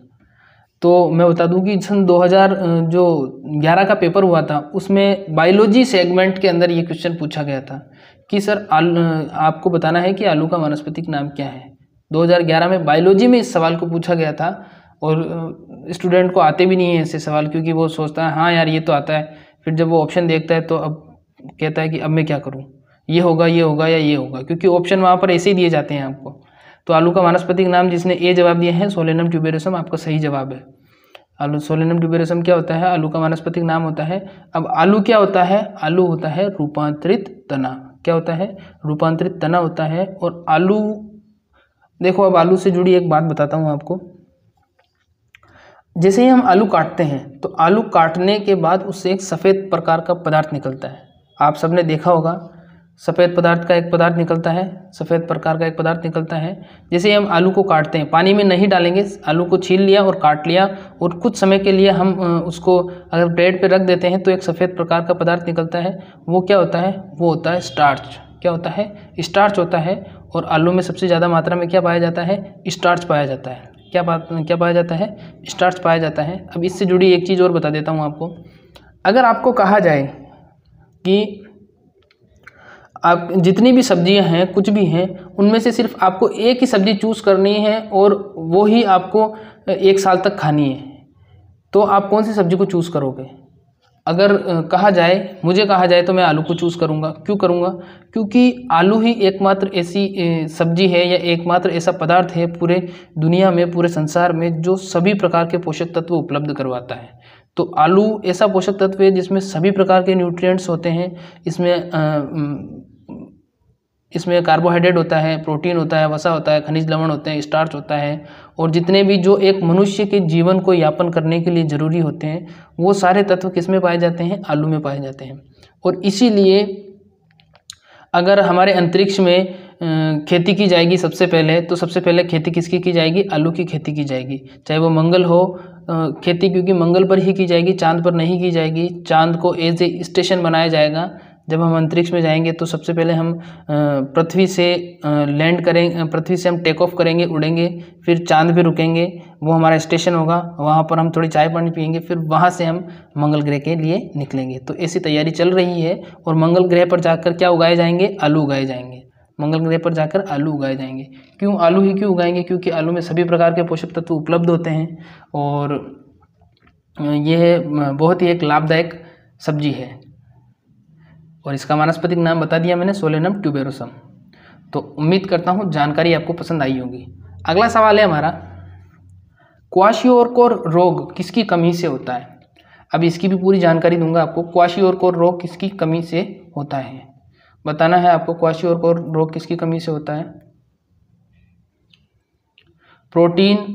तो मैं बता दूं कि सन 2000 जो 11 का पेपर हुआ था उसमें बायोलॉजी सेगमेंट के अंदर ये क्वेश्चन पूछा गया था कि सर आलू आपको बताना है कि आलू का वनस्पतिक नाम क्या है 2011 में बायोलॉजी में इस सवाल को पूछा गया था और स्टूडेंट को आते भी नहीं है ऐसे सवाल क्योंकि वो सोचता है हाँ यार ये तो आता है फिर जब वो ऑप्शन देखता है तो अब कहता है कि अब मैं क्या करूँ ये होगा ये होगा या ये होगा क्योंकि ऑप्शन वहाँ पर ऐसे ही दिए जाते हैं आपको तो आलू का वनस्पतिक नाम जिसने ए जवाब दिया है सोलेनम ट्यूबेरसम आपका सही जवाब है आलू सोलेनम ट्यूबेरसम क्या होता है आलू का वनस्पतिक नाम होता है अब आलू क्या होता है आलू होता है रूपांतरित तना क्या होता है रूपांतरित तना होता है और आलू देखो अब आलू से जुड़ी एक बात बताता हूँ आपको जैसे ही हम आलू काटते हैं तो आलू काटने के बाद उससे एक सफ़ेद प्रकार का पदार्थ निकलता है आप सबने देखा होगा सफ़ेद पदार्थ का एक पदार्थ निकलता है सफ़ेद प्रकार का एक पदार्थ निकलता है जैसे हम आलू को काटते हैं पानी में नहीं डालेंगे आलू को छील लिया और काट लिया और कुछ समय के लिए हम उसको अगर ब्रेड पे रख देते हैं तो एक सफ़ेद प्रकार का पदार्थ निकलता है वो क्या होता है वो होता है स्टार्च क्या होता है स्टार्च होता है और आलू में सबसे ज़्यादा मात्रा में क्या पाया जाता है स्टार्च पाया जाता है क्या बात क्या पाया जाता है स्टार्च पाया जाता है अब इससे जुड़ी एक चीज़ और बता देता हूँ आपको अगर आपको कहा जाए कि आप जितनी भी सब्जियां हैं कुछ भी हैं उनमें से सिर्फ आपको एक ही सब्ज़ी चूज़ करनी है और वो ही आपको एक साल तक खानी है तो आप कौन सी सब्ज़ी को चूज़ करोगे अगर कहा जाए मुझे कहा जाए तो मैं आलू को चूज़ करूँगा क्यों करूँगा क्योंकि आलू ही एकमात्र ऐसी सब्जी है या एकमात्र ऐसा पदार्थ है पूरे दुनिया में पूरे संसार में जो सभी प्रकार के पोषक तत्व उपलब्ध करवाता है तो आलू ऐसा पोषक तत्व है जिसमें सभी प्रकार के न्यूट्रिएंट्स होते हैं इसमें इसमें कार्बोहाइड्रेट होता है प्रोटीन होता है वसा होता है खनिज लवण होते हैं स्टार्च होता है और जितने भी जो एक मनुष्य के जीवन को यापन करने के लिए ज़रूरी होते हैं वो सारे तत्व किस में पाए जाते हैं आलू में पाए जाते हैं और इसीलिए अगर हमारे अंतरिक्ष में खेती की जाएगी सबसे पहले तो सबसे पहले खेती किसकी की जाएगी आलू की खेती की जाएगी चाहे वो मंगल हो खेती क्योंकि मंगल पर ही की जाएगी चांद पर नहीं की जाएगी चांद को एज ए स्टेशन बनाया जाएगा जब हम अंतरिक्ष में जाएंगे तो सबसे पहले हम पृथ्वी से लैंड करें पृथ्वी से हम टेक ऑफ करेंगे उड़ेंगे फिर चांद पे रुकेंगे वो हमारा स्टेशन होगा वहाँ पर हम थोड़ी चाय पानी पियेंगे फिर वहाँ से हम मंगल ग्रह के लिए निकलेंगे तो ऐसी तैयारी चल रही है और मंगल ग्रह पर जाकर क्या उगाए जाएंगे आलू उगाए जाएंगे मंगल ग्रह पर जाकर आलू उगाए जाएंगे क्यों आलू ही क्यों उगाएंगे क्योंकि आलू में सभी प्रकार के पोषक तत्व उपलब्ध होते हैं और यह बहुत ही एक लाभदायक सब्जी है और इसका वानस्पतिक नाम बता दिया मैंने सोलेनम ट्यूबेरोसम तो उम्मीद करता हूँ जानकारी आपको पसंद आई होगी अगला सवाल है हमारा क्वाशियोरकोर रोग किसकी कमी से होता है अब इसकी भी पूरी जानकारी दूंगा आपको क्वाशियोरकोर रोग किसकी कमी से होता है बताना है आपको क्वाशियोरकोर रोग किसकी कमी से होता है प्रोटीन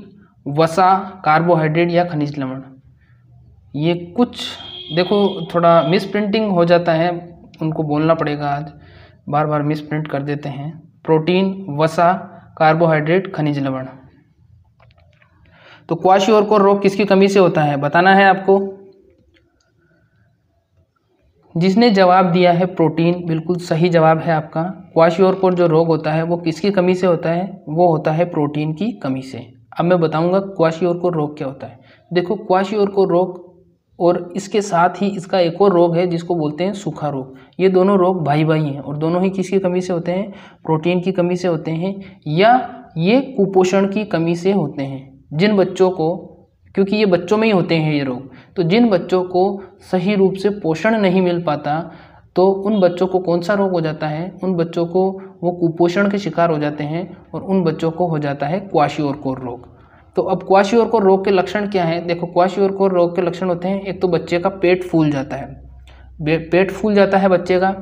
वसा कार्बोहाइड्रेट या खनिज लवण ये कुछ देखो थोड़ा मिस प्रिंटिंग हो जाता है उनको बोलना पड़ेगा आज बार बार मिस प्रिंट कर देते हैं प्रोटीन वसा कार्बोहाइड्रेट खनिज लवण तो क्वाशी और रोग किसकी कमी से होता है बताना है आपको जिसने जवाब दिया है प्रोटीन बिल्कुल सही जवाब है आपका क्वाशियोर को जो रोग होता है वो किसकी कमी से होता है वो होता है प्रोटीन की कमी से अब मैं बताऊंगा क्वाशियोर को रोग क्या होता है देखो क्वाशियोर को रोग और इसके साथ ही इसका एक और रोग है जिसको बोलते हैं सूखा रोग ये दोनों रोग भाई भाई हैं और दोनों ही किसकी कमी से होते हैं प्रोटीन की कमी से होते हैं या ये कुपोषण की कमी से होते हैं जिन बच्चों को क्योंकि ये बच्चों में ही होते हैं ये रोग तो जिन बच्चों को सही रूप से पोषण नहीं मिल पाता तो उन बच्चों को कौन सा रोग हो जाता है उन बच्चों को वो कुपोषण के शिकार हो जाते हैं और उन बच्चों को हो जाता है क्वाशी और कोर रोग तो अब क्वाशियोर को रोग के लक्षण क्या है देखो क्वाशियोर को रोग के लक्षण होते हैं एक तो बच्चे का पेट फूल जाता है पेट फूल जाता है बच्चे का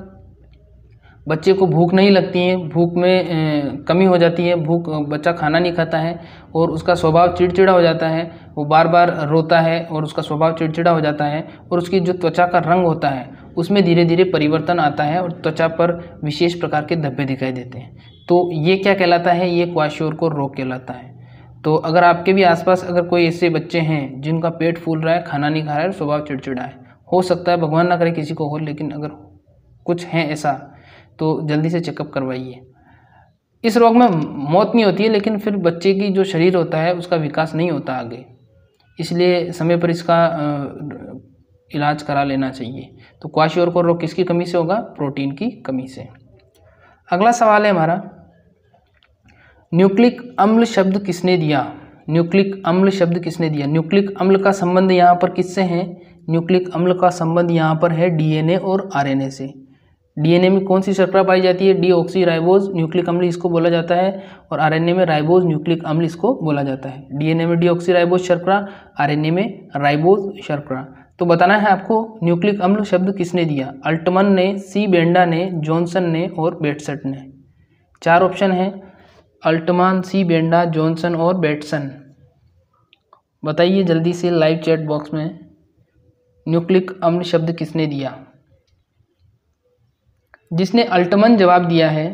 बच्चे को भूख नहीं लगती है भूख में कमी हो जाती है भूख बच्चा खाना नहीं खाता है और उसका स्वभाव चिड़चिड़ा हो जाता है वो बार बार रोता है और उसका स्वभाव चिड़चिड़ा हो जाता है और उसकी जो त्वचा का रंग होता है उसमें धीरे धीरे परिवर्तन आता है और त्वचा पर विशेष प्रकार के धब्बे दिखाई देते हैं तो ये क्या कहलाता है ये क्वाश्योर को रोग कहलाता है तो अगर आपके भी आसपास अगर कोई ऐसे बच्चे हैं जिनका पेट फूल रहा है खाना नहीं खा रहा है स्वभाव चिड़चिड़ा है हो सकता है भगवान ना करे किसी को हो लेकिन अगर कुछ है ऐसा तो जल्दी से चेकअप करवाइए इस रोग में मौत नहीं होती है लेकिन फिर बच्चे की जो शरीर होता है उसका विकास नहीं होता आगे इसलिए समय पर इसका इलाज करा लेना चाहिए तो क्वाशोर को रोग किसकी कमी से होगा प्रोटीन की कमी से अगला सवाल है हमारा न्यूक्लिक अम्ल शब्द किसने दिया न्यूक्लिक अम्ल शब्द किसने दिया न्यूक्लिक अम्ल का संबंध यहाँ पर किससे है न्यूक्लिक अम्ल का संबंध यहाँ पर है डीएनए और आरएनए से डीएनए में कौन सी शर्करा पाई जाती है डी ऑक्सी राइबोज न्यूक्लिक अम्ल इसको बोला जाता है और आरएनए में राइबोज न्यूक्लिक अम्ल इसको बोला जाता है डीएनए में डी ऑक्सी राइबोज शर्करा आरएनए में राइबोज शर्करा तो बताना है आपको न्यूक्लिक अम्ल शब्द किसने दिया अल्टमन ने सी बेंडा ने जॉनसन ने और बेटसट ने चार ऑप्शन है अल्टमान सी बेंडा जॉनसन और बेटसन बताइए जल्दी से लाइव चैट बॉक्स में न्यूक्लिक अम्ल शब्द किसने दिया जिसने अल्टमन जवाब दिया है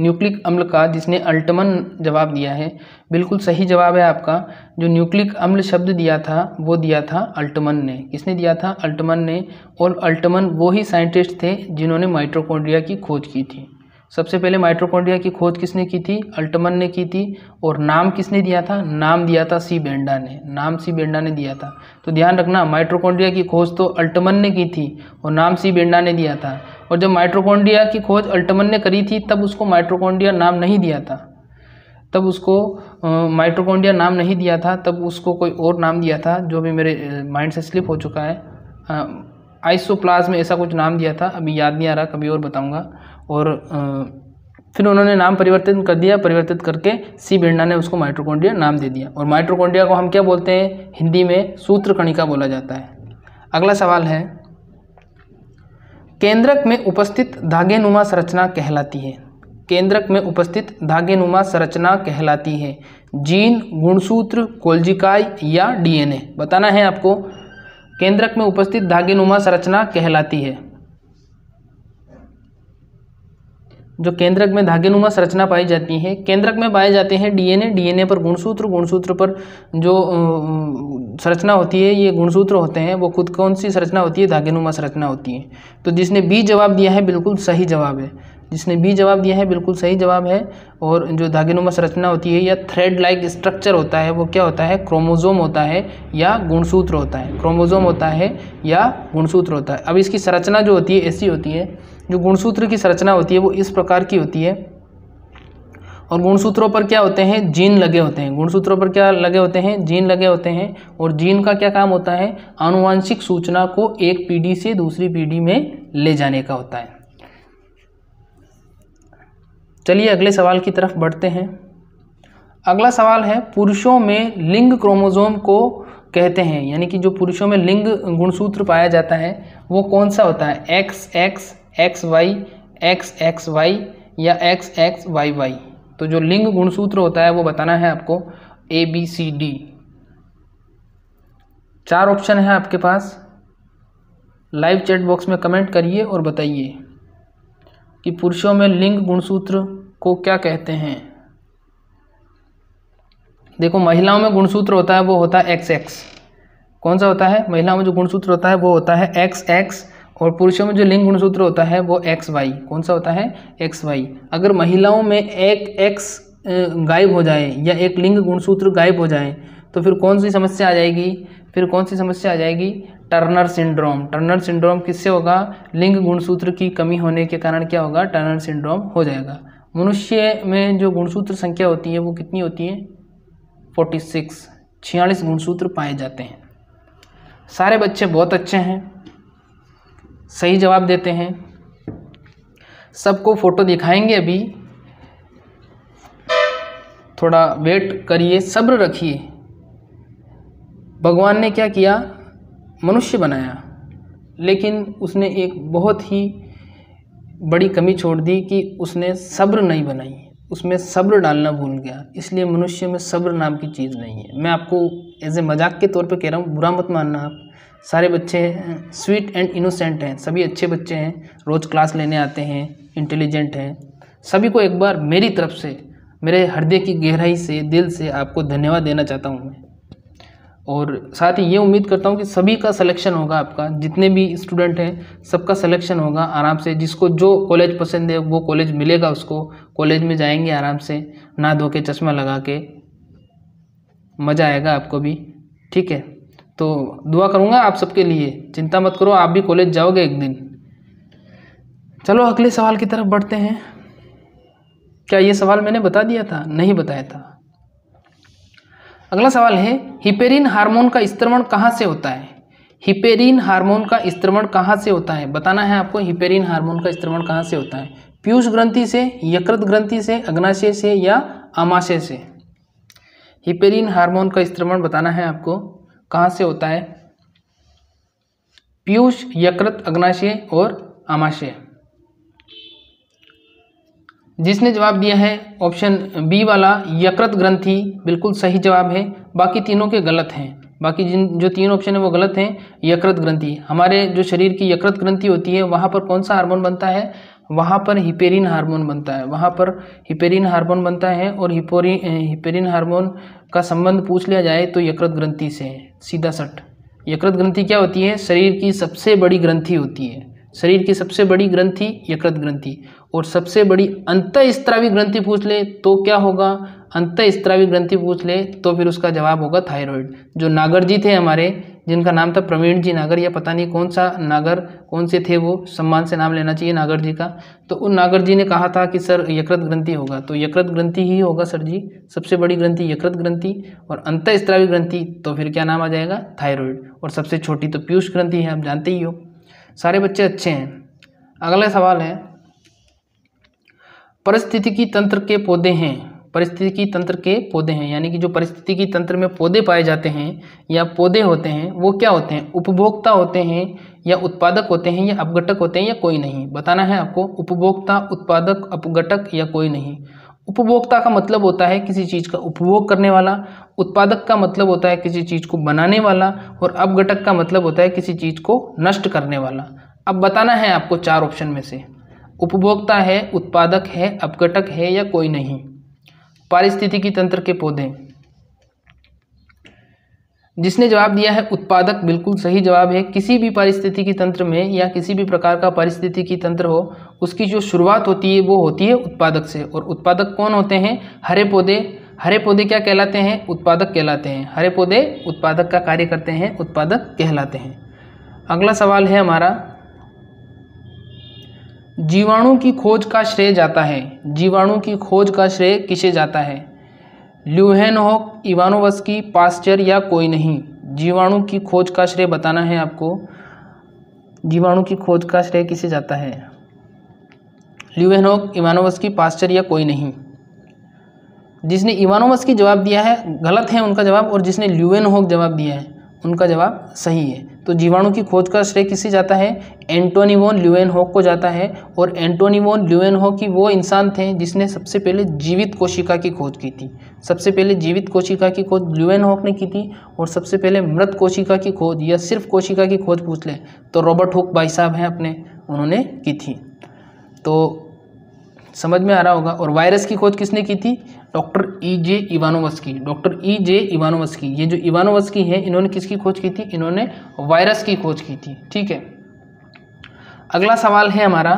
न्यूक्लिक अम्ल का जिसने अल्टमन जवाब दिया है बिल्कुल सही जवाब है आपका जो न्यूक्लिक अम्ल शब्द दिया था वो दिया था अल्टमन ने किसने दिया था अल्टमन ने और अल्टमन वो ही साइंटिस्ट थे जिन्होंने माइट्रोकोन्ड्रिया की खोज की थी सबसे पहले माइट्रोकोंड्रिया की खोज किसने की थी अल्टमन ने की थी और नाम किसने दिया था नाम दिया था सी बेंडा ने नाम सी बेंडा ने दिया था तो ध्यान रखना माइट्रोकोंड्रिया की खोज तो अल्टमन ने की थी और नाम सी बेंडा ने दिया था और जब माइट्रोकोंड्रिया की खोज अल्टमन ने करी थी तब उसको माइट्रोकोंड्रिया नाम नहीं दिया था तब उसको माइट्रोकोंड्रिया नाम नहीं दिया था तब उसको कोई और नाम दिया था जो भी मेरे माइंड से स्लिप हो चुका है आइसोप्लाज्म ऐसा कुछ नाम दिया था अभी याद नहीं आ रहा कभी और बताऊंगा और फिर उन्होंने नाम परिवर्तित कर दिया परिवर्तित करके सी बिरना ने उसको माइट्रोकोंडिया नाम दे दिया और माइट्रोकोंडिया को हम क्या बोलते हैं हिंदी में सूत्र कणिका बोला जाता है अगला सवाल है केंद्रक में उपस्थित धागेनुमा संरचना कहलाती है केंद्रक में उपस्थित धागेनुमा संरचना कहलाती है जीन गुणसूत्र कोल्जिकाई या डीएनए बताना है आपको केंद्रक में उपस्थित धागेनुमा संरचना कहलाती है जो केंद्रक में धागेनुमा संरचना पाई जाती है केंद्रक में पाए जाते हैं डीएनए डीएनए पर गुणसूत्र गुणसूत्र पर जो संरचना होती है ये गुणसूत्र होते हैं वो खुद कौन सी संरचना होती है धागेनुमा संरचना होती है तो जिसने बी जवाब दिया है बिल्कुल सही जवाब है जिसने बी जवाब दिया है बिल्कुल सही जवाब है और जो धागेनुमा संरचना होती है या थ्रेड लाइक स्ट्रक्चर होता है वो क्या होता है क्रोमोजोम होता है या गुणसूत्र होता है क्रोमोजोम होता है या गुणसूत्र होता है अब इसकी संरचना जो होती है ऐसी होती है जो गुणसूत्र की संरचना होती है वो इस प्रकार की होती है और गुणसूत्रों पर क्या होते हैं जीन लगे होते हैं गुणसूत्रों पर क्या लगे होते हैं जीन लगे होते हैं और जीन का क्या काम होता है आनुवांशिक सूचना को एक पीढ़ी से दूसरी पीढ़ी में ले जाने का होता है चलिए अगले सवाल की तरफ बढ़ते हैं अगला सवाल है पुरुषों में लिंग क्रोमोजोम को कहते हैं यानी कि जो पुरुषों में लिंग गुणसूत्र पाया जाता है वो कौन सा होता है X X X Y X X Y या एक्स एक्स वाई वाई तो जो लिंग गुणसूत्र होता है वो बताना है आपको ए बी सी डी चार ऑप्शन है आपके पास लाइव चैट बॉक्स में कमेंट करिए और बताइए कि पुरुषों में लिंग गुणसूत्र को क्या कहते हैं देखो महिलाओं में गुणसूत्र होता है वो होता है एक्स एक्स कौन सा होता है महिलाओं में जो गुणसूत्र होता है वो होता है एक्स एक्स और पुरुषों में जो लिंग गुणसूत्र होता है वो एक्स वाई कौन सा होता है एक्स वाई अगर महिलाओं में एक एक्स गायब हो जाए या एक लिंग गुणसूत्र गायब हो जाए तो फिर कौन सी समस्या आ जाएगी फिर कौन सी समस्या आ जाएगी टर्नर सिंड्रोम टर्नर सिंड्रोम किससे होगा लिंग गुणसूत्र की कमी होने के कारण क्या होगा टर्नर सिंड्रोम हो जाएगा मनुष्य में जो गुणसूत्र संख्या होती है वो कितनी होती है फोर्टी सिक्स छियालीस गुणसूत्र पाए जाते हैं सारे बच्चे बहुत अच्छे हैं सही जवाब देते हैं सबको फ़ोटो दिखाएंगे अभी थोड़ा वेट करिए सब्र रखिए भगवान ने क्या किया मनुष्य बनाया लेकिन उसने एक बहुत ही बड़ी कमी छोड़ दी कि उसने सब्र नहीं बनाई उसमें सब्र डालना भूल गया इसलिए मनुष्य में सब्र नाम की चीज़ नहीं है मैं आपको एज ए मजाक के तौर पे कह रहा हूँ बुरा मत मानना आप सारे बच्चे स्वीट एंड इनोसेंट हैं सभी अच्छे बच्चे हैं रोज़ क्लास लेने आते हैं इंटेलिजेंट हैं सभी को एक बार मेरी तरफ से मेरे हृदय की गहराई से दिल से आपको धन्यवाद देना चाहता हूँ मैं और साथ ही ये उम्मीद करता हूँ कि सभी का सिलेक्शन होगा आपका जितने भी स्टूडेंट हैं सबका सिलेक्शन होगा आराम से जिसको जो कॉलेज पसंद है वो कॉलेज मिलेगा उसको कॉलेज में जाएंगे आराम से ना धो के चश्मा लगा के मज़ा आएगा आपको भी ठीक है तो दुआ करूँगा आप सबके लिए चिंता मत करो आप भी कॉलेज जाओगे एक दिन चलो अगले सवाल की तरफ बढ़ते हैं क्या ये सवाल मैंने बता दिया था नहीं बताया था अगला सवाल है हिपेरिन हार्मोन का स्त्रवण कहाँ से होता है हिपेरिन हार्मोन का स्तरवण कहाँ से होता है बताना है आपको हिपेरिन हार्मोन का स्त्रवण कहाँ से होता है पीयूष ग्रंथि से यकृत ग्रंथि से अग्नाशय से या आमाशय से हिपेरिन हार्मोन का स्त्रवण बताना है आपको कहाँ से होता है पीयूष यकृत अग्नाशय और आमाशय जिसने जवाब दिया है ऑप्शन बी वाला यकृत ग्रंथि बिल्कुल सही जवाब है बाकी तीनों के गलत हैं बाकी जिन जो तीन ऑप्शन है वो गलत हैं यकृत ग्रंथि हमारे जो शरीर की यकृत ग्रंथि होती है वहाँ पर कौन सा हार्मोन बनता है वहाँ पर हिपेरिन हार्मोन बनता है वहाँ पर हिपेरिन हार्मोन बनता है और हिपोरी हिपेरिन हार्मोन का संबंध पूछ लिया जाए तो यकृत ग्रंथि से सीधा सट यकृत ग्रंथि क्या होती है शरीर की सबसे बड़ी ग्रंथि होती है शरीर की सबसे बड़ी ग्रंथि यकृत ग्रंथि और सबसे बड़ी अंत स्त्रावी ग्रंथि पूछ ले तो क्या होगा अंत स्त्रावी ग्रंथि पूछ ले तो फिर उसका जवाब होगा थायराइड जो नागरजी थे हमारे जिनका नाम था प्रवीण जी नागर या पता नहीं कौन सा नागर कौन से थे वो सम्मान से नाम लेना चाहिए नागर जी का तो उन नागर जी ने कहा था कि सर यकृत ग्रंथि होगा तो यकृत ग्रंथि ही होगा सर जी सबसे बड़ी ग्रंथि यकृत ग्रंथि और अंत स्त्रावी ग्रंथि तो फिर क्या नाम आ जाएगा थायरॉयड और सबसे छोटी तो पीयूष ग्रंथि है आप जानते ही हो सारे बच्चे अच्छे हैं अगला सवाल है परिस्थितिकी तंत्र के पौधे हैं परिस्थितिकी तंत्र के पौधे हैं यानी कि जो परिस्थितिकी तंत्र में पौधे पाए जाते हैं या पौधे होते हैं वो क्या होते हैं उपभोक्ता होते हैं या उत्पादक होते हैं या अपघटक होते हैं या कोई नहीं बताना है आपको उपभोक्ता उत्पादक अपघटक या कोई नहीं उपभोक्ता का मतलब होता है किसी चीज़ का उपभोग करने वाला उत्पादक का मतलब होता है किसी चीज़ को बनाने वाला और अपघटक का मतलब होता है किसी चीज़ को नष्ट करने वाला अब बताना है आपको चार ऑप्शन में से उपभोक्ता है उत्पादक है अपघटक है या कोई नहीं पारिस्थितिकी तंत्र के पौधे जिसने जवाब दिया है उत्पादक बिल्कुल सही जवाब है किसी भी पारिस्थितिकी तंत्र में या किसी भी प्रकार का पारिस्थितिकी तंत्र हो उसकी जो शुरुआत होती है वो होती है उत्पादक से और उत्पादक कौन होते हैं हरे पौधे हरे पौधे क्या कहलाते हैं उत्पादक कहलाते हैं हरे पौधे उत्पादक का कार्य करते हैं उत्पादक कहलाते हैं अगला सवाल है हमारा जीवाणु की खोज का श्रेय जाता है जीवाणु की खोज का श्रेय किसे जाता है ल्यूहेन हो इवानोवस्की पास्चर या कोई नहीं जीवाणु की खोज का श्रेय बताना है आपको जीवाणु की खोज का श्रेय किसे जाता है ल्यूहेनोक इवानोवस्की पास्चर या कोई नहीं जिसने इवानोवस्की जवाब दिया है गलत है उनका जवाब और जिसने ल्यूएनहोक जवाब दिया है उनका जवाब सही है तो जीवाणु की खोज का श्रेय किसे जाता है एंटोनीवोन ल्यूएन हॉक को जाता है और एंटोनीवोन ल्यूएन हॉक वो इंसान थे जिसने सबसे पहले जीवित कोशिका की खोज की थी सबसे पहले जीवित कोशिका की खोज ल्यूएन हॉक ने की थी और सबसे पहले मृत कोशिका की खोज या सिर्फ कोशिका की खोज पूछ लें तो रॉबर्ट हुक भाई साहब हैं अपने उन्होंने की थी तो समझ में आ रहा होगा और वायरस की खोज किसने की थी doctor E J Ivanovsky doctor E J Ivanovsky ये जो इवानोवस्की है इन्होंने किसकी खोज की थी इन्होंने वायरस की खोज की थी ठीक है अगला सवाल है हमारा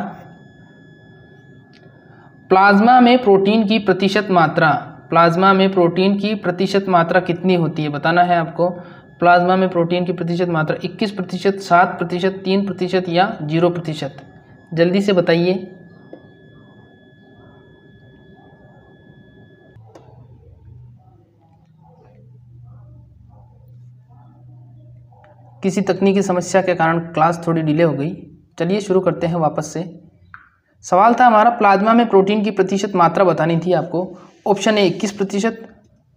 प्लाज्मा में प्रोटीन की प्रतिशत मात्रा प्लाज्मा में प्रोटीन की प्रतिशत मात्रा कितनी होती है बताना है आपको प्लाज्मा में प्रोटीन की प्रतिशत मात्रा 21 प्रतिशत सात प्रतिशत तीन प्रतिशत या जीरो प्रतिशत जल्दी से बताइए किसी तकनीकी समस्या के कारण क्लास थोड़ी डिले हो गई चलिए शुरू करते हैं वापस से सवाल था हमारा प्लाज्मा में प्रोटीन की प्रतिशत मात्रा बतानी थी आपको ऑप्शन ए इक्कीस प्रतिशत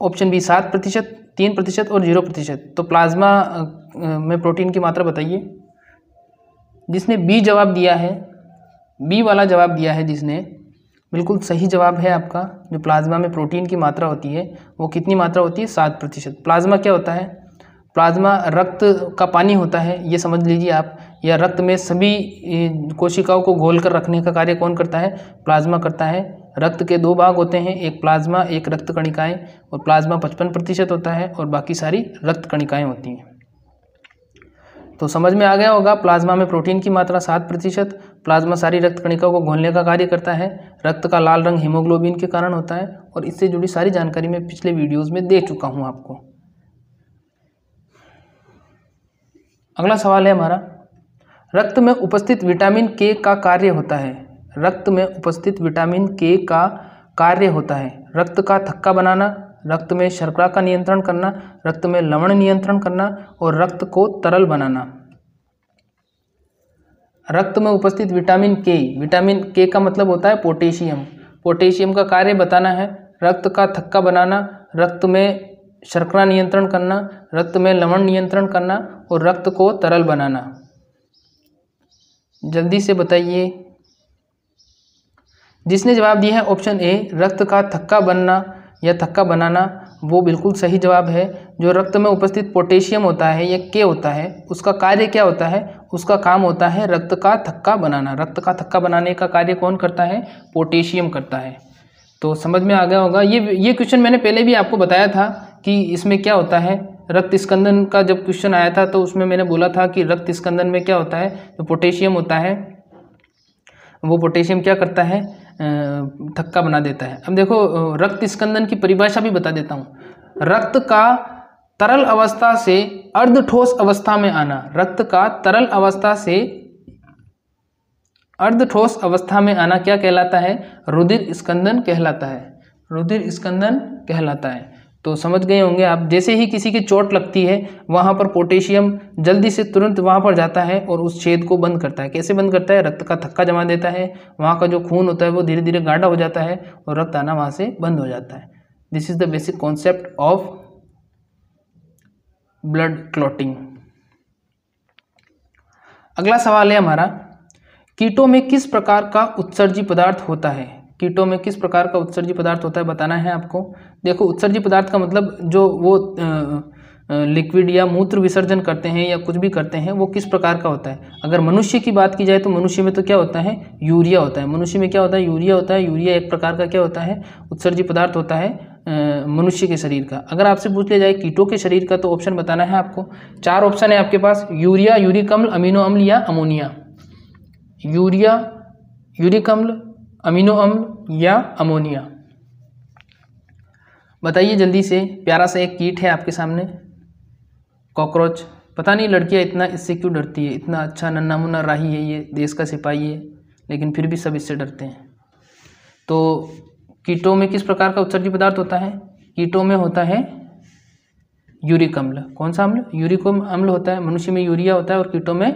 ऑप्शन बी सात प्रतिशत तीन प्रतिशत और जीरो प्रतिशत तो प्लाज्मा में प्रोटीन की मात्रा बताइए जिसने बी जवाब दिया है बी वाला जवाब दिया है जिसने बिल्कुल सही जवाब है आपका जो प्लाज्मा में प्रोटीन की मात्रा होती है वो कितनी मात्रा होती है सात प्रतिशत प्लाज्मा क्या होता है प्लाज्मा रक्त का पानी होता है ये समझ लीजिए आप या रक्त में सभी कोशिकाओं को घोल कर रखने का कार्य कौन करता है प्लाज्मा करता है रक्त के दो भाग होते हैं एक प्लाज्मा एक रक्त कणिकाएँ और प्लाज्मा पचपन प्रतिशत होता है और बाकी सारी रक्त कणिकाएँ होती हैं तो समझ में आ गया होगा प्लाज्मा में प्रोटीन की मात्रा सात प्रतिशत प्लाज्मा सारी रक्त कणिकाओं को घोलने का कार्य करता है रक्त का लाल रंग हीमोग्लोबिन के कारण होता है और इससे जुड़ी सारी जानकारी मैं पिछले वीडियोज़ में दे चुका हूँ आपको अगला सवाल है हमारा रक्त में उपस्थित विटामिन के का कार्य होता है रक्त में उपस्थित विटामिन के का कार्य होता है रक्त का थक्का बनाना रक्त में शर्करा का नियंत्रण करना रक्त में लवण नियंत्रण करना और रक्त को तरल बनाना रक्त में उपस्थित विटामिन के विटामिन के का मतलब होता है पोटेशियम पोटेशियम का कार्य बताना है रक्त का थक्का बनाना रक्त में शर्करा नियंत्रण करना रक्त में लवण नियंत्रण करना और रक्त को तरल बनाना जल्दी से बताइए जिसने जवाब दिया है ऑप्शन ए रक्त का थक्का बनना या थक्का बनाना वो बिल्कुल सही जवाब है जो रक्त में उपस्थित पोटेशियम होता है या के होता है उसका कार्य क्या होता है उसका काम होता है रक्त का थक्का बनाना रक्त का थक्का बनाने का कार्य कौन करता है पोटेशियम करता है तो समझ में आ गया होगा ये ये क्वेश्चन मैंने पहले भी आपको बताया था कि इसमें क्या होता है रक्त स्कंदन का जब क्वेश्चन आया था तो उसमें मैंने बोला था कि रक्त स्कंदन में क्या होता है तो पोटेशियम होता है वो पोटेशियम क्या करता है थक्का बना देता है अब देखो रक्त स्कंदन की परिभाषा भी बता देता हूँ रक्त का तरल अवस्था से अर्ध ठोस अवस्था में आना रक्त का तरल अवस्था से अर्ध ठोस अवस्था में आना क्या कहलाता है रुधिर स्कंदन कहलाता है रुधिर स्कंदन कहलाता है तो समझ गए होंगे आप जैसे ही किसी की चोट लगती है वहाँ पर पोटेशियम जल्दी से तुरंत वहाँ पर जाता है और उस छेद को बंद करता है कैसे बंद करता है रक्त का थक्का जमा देता है वहाँ का जो खून होता है वो धीरे धीरे गाढ़ा हो जाता है और रक्त आना वहाँ से बंद हो जाता है this is the basic concept of blood clotting अगला सवाल है हमारा कीटों में किस प्रकार का उत्सर्जी पदार्थ होता है कीटों में किस प्रकार का उत्सर्जी पदार्थ होता है बताना है आपको देखो उत्सर्जी पदार्थ का मतलब जो वो लिक्विड या मूत्र विसर्जन करते हैं या कुछ भी करते हैं वो किस प्रकार का होता है अगर मनुष्य की बात की जाए तो मनुष्य में तो क्या होता है यूरिया होता है मनुष्य में क्या होता है यूरिया होता है यूरिया एक प्रकार का क्या होता है उत्सर्जी पदार्थ होता है मनुष्य के शरीर का अगर आपसे पूछ लिया जाए कीटों के शरीर का तो ऑप्शन बताना है आपको चार ऑप्शन है आपके पास यूरिया यूरिकम्ल अमीनो अम्ल या अमोनिया यूरिया यूरिकम्ल अमीनो अम्ल या अमोनिया बताइए जल्दी से प्यारा सा एक कीट है आपके सामने कॉकरोच पता नहीं लड़कियाँ इतना इससे क्यों डरती है इतना अच्छा नन्ना मुन्ना राही है ये देश का सिपाही है लेकिन फिर भी सब इससे डरते हैं तो कीटों में किस प्रकार का उत्सर्जी पदार्थ होता है कीटों में होता है यूरिक अम्ल कौन सा अम्ल यूरिक अम्ल होता है मनुष्य में यूरिया होता है और कीटों में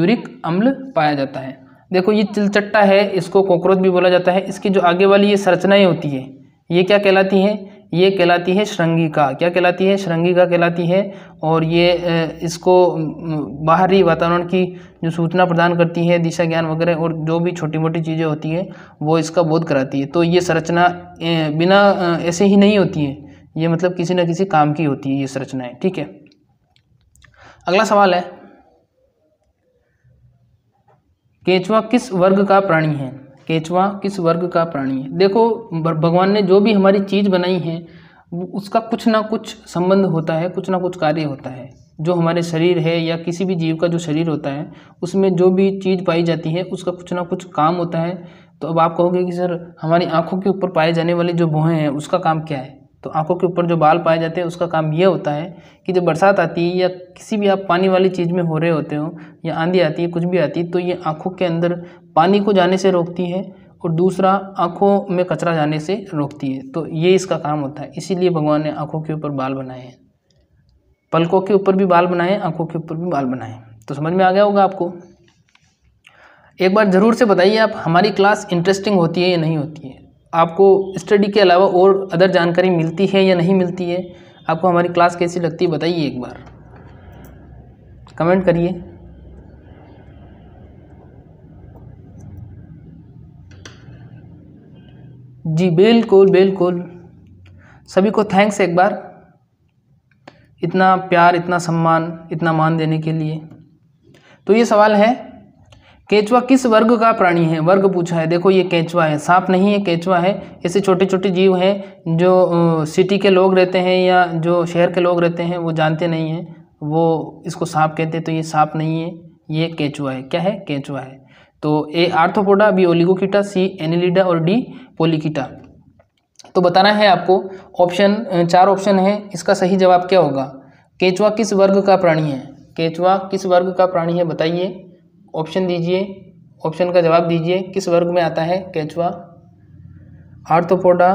यूरिक अम्ल पाया जाता है देखो ये चिलचट्टा है इसको कॉकरोच भी बोला जाता है इसकी जो आगे वाली ये संरचनाएँ होती है ये क्या कहलाती हैं ये कहलाती है श्रृंगिका क्या कहलाती है श्रृंगिका कहलाती है और ये इसको बाहरी वातावरण की जो सूचना प्रदान करती है दिशा ज्ञान वगैरह और जो भी छोटी मोटी चीज़ें होती हैं वो इसका बोध कराती है तो ये संरचना बिना ऐसे ही नहीं होती है ये मतलब किसी न किसी काम की होती है ये संरचनाएँ ठीक है अगला सवाल है केचवा किस वर्ग का प्राणी है केचवा किस वर्ग का प्राणी है देखो भगवान ने जो भी हमारी चीज़ बनाई है उसका कुछ ना कुछ संबंध होता है कुछ ना कुछ कार्य होता है जो हमारे शरीर है या किसी भी जीव का जो शरीर होता है उसमें जो भी चीज़ पाई जाती है उसका कुछ ना कुछ काम होता है तो अब आप कहोगे कि सर हमारी आँखों के ऊपर पाए जाने वाले जो भोहें हैं उसका काम क्या है तो आंखों के ऊपर जो बाल पाए जाते हैं उसका काम यह होता है कि जब बरसात आती है या किसी भी आप पानी वाली चीज़ में हो रहे होते हो या आंधी आती है कुछ भी आती है तो ये आँखों के अंदर पानी को जाने से रोकती है और दूसरा आँखों में कचरा जाने से रोकती है तो ये इसका काम होता है इसीलिए भगवान ने आँखों के ऊपर बाल बनाए हैं पलकों के ऊपर भी बाल बनाए आँखों के ऊपर भी बाल बनाए तो समझ में आ गया होगा आपको एक बार ज़रूर से बताइए आप हमारी क्लास इंटरेस्टिंग होती है या नहीं होती है आपको स्टडी के अलावा और अदर जानकारी मिलती है या नहीं मिलती है आपको हमारी क्लास कैसी लगती है बताइए एक बार कमेंट करिए जी बिल्कुल बिल्कुल सभी को थैंक्स एक बार इतना प्यार इतना सम्मान इतना मान देने के लिए तो ये सवाल है केचवा किस वर्ग का प्राणी है वर्ग पूछा है देखो ये केचवा है सांप नहीं है केचवा है ऐसे छोटे छोटे जीव हैं जो सिटी के लोग रहते हैं या जो शहर के लोग रहते हैं वो जानते नहीं हैं वो इसको सांप कहते हैं तो ये सांप नहीं है ये केचुआ है क्या है केचुआ है तो A Arthropoda B Oligochaeta C Annelida और डी पोलिकीटा तो बताना है आपको ऑप्शन चार ऑप्शन है इसका सही जवाब क्या होगा केचुआ किस वर्ग का प्राणी है केचुआ किस वर्ग का प्राणी है बताइए ऑप्शन दीजिए ऑप्शन का जवाब दीजिए किस वर्ग में आता है कैचवा आर्थोपोडा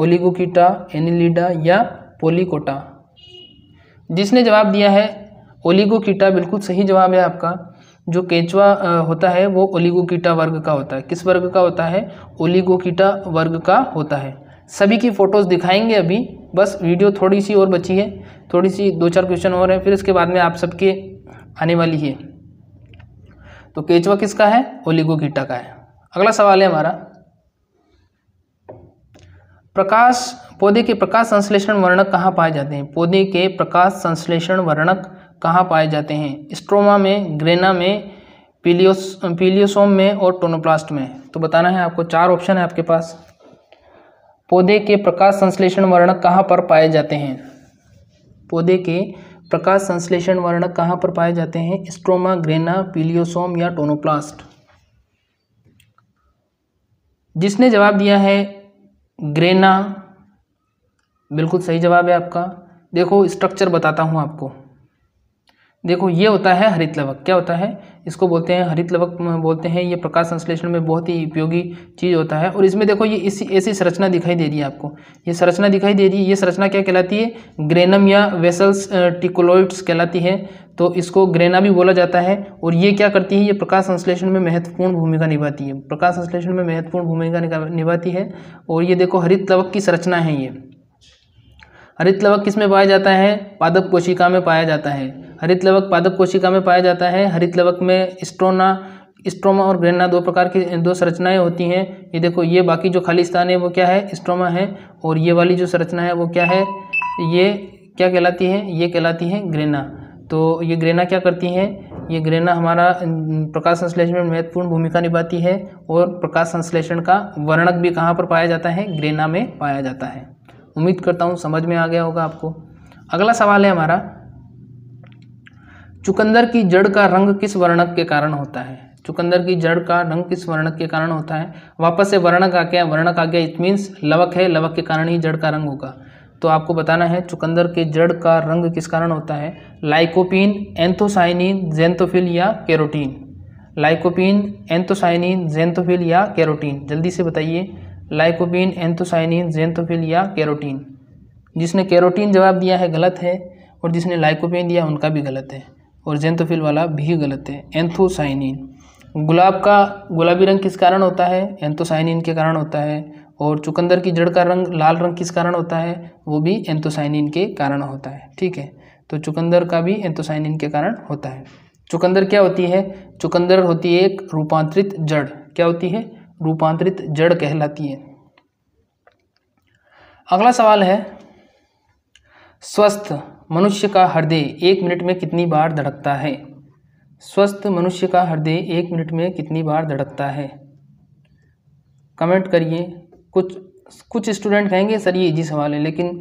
ओलिगोकीटा एनिलीडा या पोलिकोटा जिसने जवाब दिया है ओलिगोकीटा बिल्कुल सही जवाब है आपका जो केचवा होता है वो ओलिगोकीटा वर्ग का होता है किस वर्ग का होता है ओलिगोकीटा वर्ग का होता है सभी की फ़ोटोज़ दिखाएंगे अभी बस वीडियो थोड़ी सी और बची है थोड़ी सी दो चार क्वेश्चन और हैं फिर इसके बाद में आप सबके आने वाली है तो केचवा किसका है ओलिगोकीटा का है अगला सवाल है हमारा प्रकाश पौधे के प्रकाश संश्लेषण वर्णक कहाँ पाए जाते हैं पौधे के प्रकाश संश्लेषण वर्णक कहाँ पाए जाते हैं स्ट्रोमा में ग्रेना में पीलियोस पीलियोसोम में और टोनोप्लास्ट में तो बताना है आपको चार ऑप्शन है आपके पास पौधे के प्रकाश संश्लेषण वर्णक कहाँ पर पाए जाते हैं पौधे के प्रकाश संश्लेषण वर्णक कहाँ पर पाए जाते हैं स्ट्रोमा ग्रेना पीलियोसोम या टोनोप्लास्ट जिसने जवाब दिया है ग्रेना बिल्कुल सही जवाब है आपका देखो स्ट्रक्चर बताता हूँ आपको देखो ये होता है हरित लवक क्या होता है इसको बोलते हैं हरित लवक बोलते हैं ये प्रकाश संश्लेषण में बहुत ही उपयोगी चीज़ होता है और इसमें देखो ये इसी ऐसी संरचना दिखाई दे रही है आपको ये संरचना दिखाई दे रही है ये संरचना क्या कहलाती है ग्रेनम या वेसल्स टिकोलोइड्स कहलाती है तो इसको ग्रेना भी बोला जाता है और ये क्या करती है ये प्रकाश संश्लेषण में महत्वपूर्ण भूमिका निभाती है प्रकाश संश्लेषण में महत्वपूर्ण भूमिका निभाती है और ये देखो हरित लवक की संरचना है ये हरित लवक किस में पाया जाता है पादप कोशिका में पाया जाता है हरित लवक पादप कोशिका में पाया जाता है हरित लवक में स्ट्रोना स्ट्रोमा और ग्रेना दो प्रकार की दो संरचनाएं होती हैं ये देखो ये बाकी जो खाली स्थान है वो क्या है स्ट्रोमा है और ये वाली जो संरचना है वो क्या है ये क्या कहलाती है ये कहलाती है ग्रेना तो ये ग्रेना क्या करती हैं ये ग्रेना हमारा प्रकाश संश्लेषण में महत्वपूर्ण भूमिका निभाती है और प्रकाश संश्लेषण का वर्णक भी कहाँ पर पाया जाता है ग्रेना में पाया जाता है उम्मीद करता हूँ समझ में आ गया होगा आपको अगला सवाल है हमारा चुकंदर की जड़ का रंग किस वर्णक के कारण होता है चुकंदर की जड़ का रंग किस वर्णक के कारण होता है वापस से वर्णक आ गया वर्णक आ गया इट मीन्स लवक है लवक के कारण ही जड़ का रंग होगा तो आपको बताना है चुकंदर के जड़ का रंग किस कारण होता है लाइकोपिन एंथोसाइनिन जेंथोफिल या कैरोटीन लाइकोपिन एंथोसाइनिन जेंथोफिल या कैरोटीन जल्दी से बताइए लाइकोपिन एंथोसाइनिन जेंथोफिल या कैरोटीन जिसने कैरोटीन जवाब दिया है गलत है और जिसने लाइकोपिन दिया उनका भी गलत है और जेंथोफिल वाला भी गलत है एंथोसाइनिन गुलाब का गुलाबी रंग किस कारण होता है एंथोसाइनिन के कारण होता है और चुकंदर की जड़ का रंग लाल रंग किस कारण होता है वो भी एंथोसाइनिन के कारण होता है ठीक है तो चुकंदर का भी एंथोसाइनिन के कारण होता है चुकंदर क्या होती है चुकंदर होती है एक रूपांतरित जड़ क्या होती है रूपांतरित जड़ कहलाती है अगला सवाल है स्वस्थ मनुष्य का हृदय एक मिनट में कितनी बार धड़कता है स्वस्थ मनुष्य का हृदय एक मिनट में कितनी बार धड़कता है कमेंट करिए कुछ कुछ स्टूडेंट कहेंगे सर ये इजी सवाल है लेकिन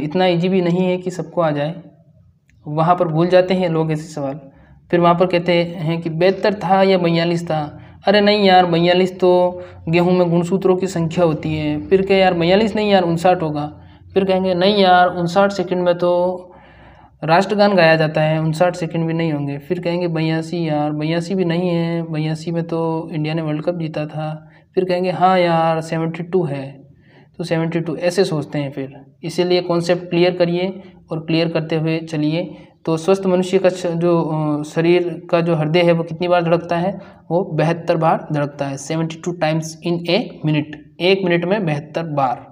इतना ईजी भी नहीं है कि सबको आ जाए वहाँ पर भूल जाते हैं लोग ऐसे सवाल फिर वहाँ पर कहते हैं कि बेहतर था या बयालीस था अरे नहीं यार बयालीस तो गेहूं में गुणसूत्रों की संख्या होती है फिर कहे यार बयालीस नहीं यार उनसाठ होगा फिर कहेंगे नहीं यार उनसाठ सेकंड में तो राष्ट्रगान गाया जाता है उनसाठ सेकंड भी नहीं होंगे फिर कहेंगे बयासी यार बयासी भी नहीं है बयासी में तो इंडिया ने वर्ल्ड कप जीता था फिर कहेंगे हाँ यार सेवेंटी टू है तो सेवेंटी टू ऐसे सोचते हैं फिर इसीलिए कॉन्सेप्ट क्लियर करिए और क्लियर करते हुए चलिए तो स्वस्थ मनुष्य का जो शरीर का जो हृदय है वो कितनी बार धड़कता है वो बहत्तर बार धड़कता है seventy two times in a minute एक मिनट में बहत्तर बार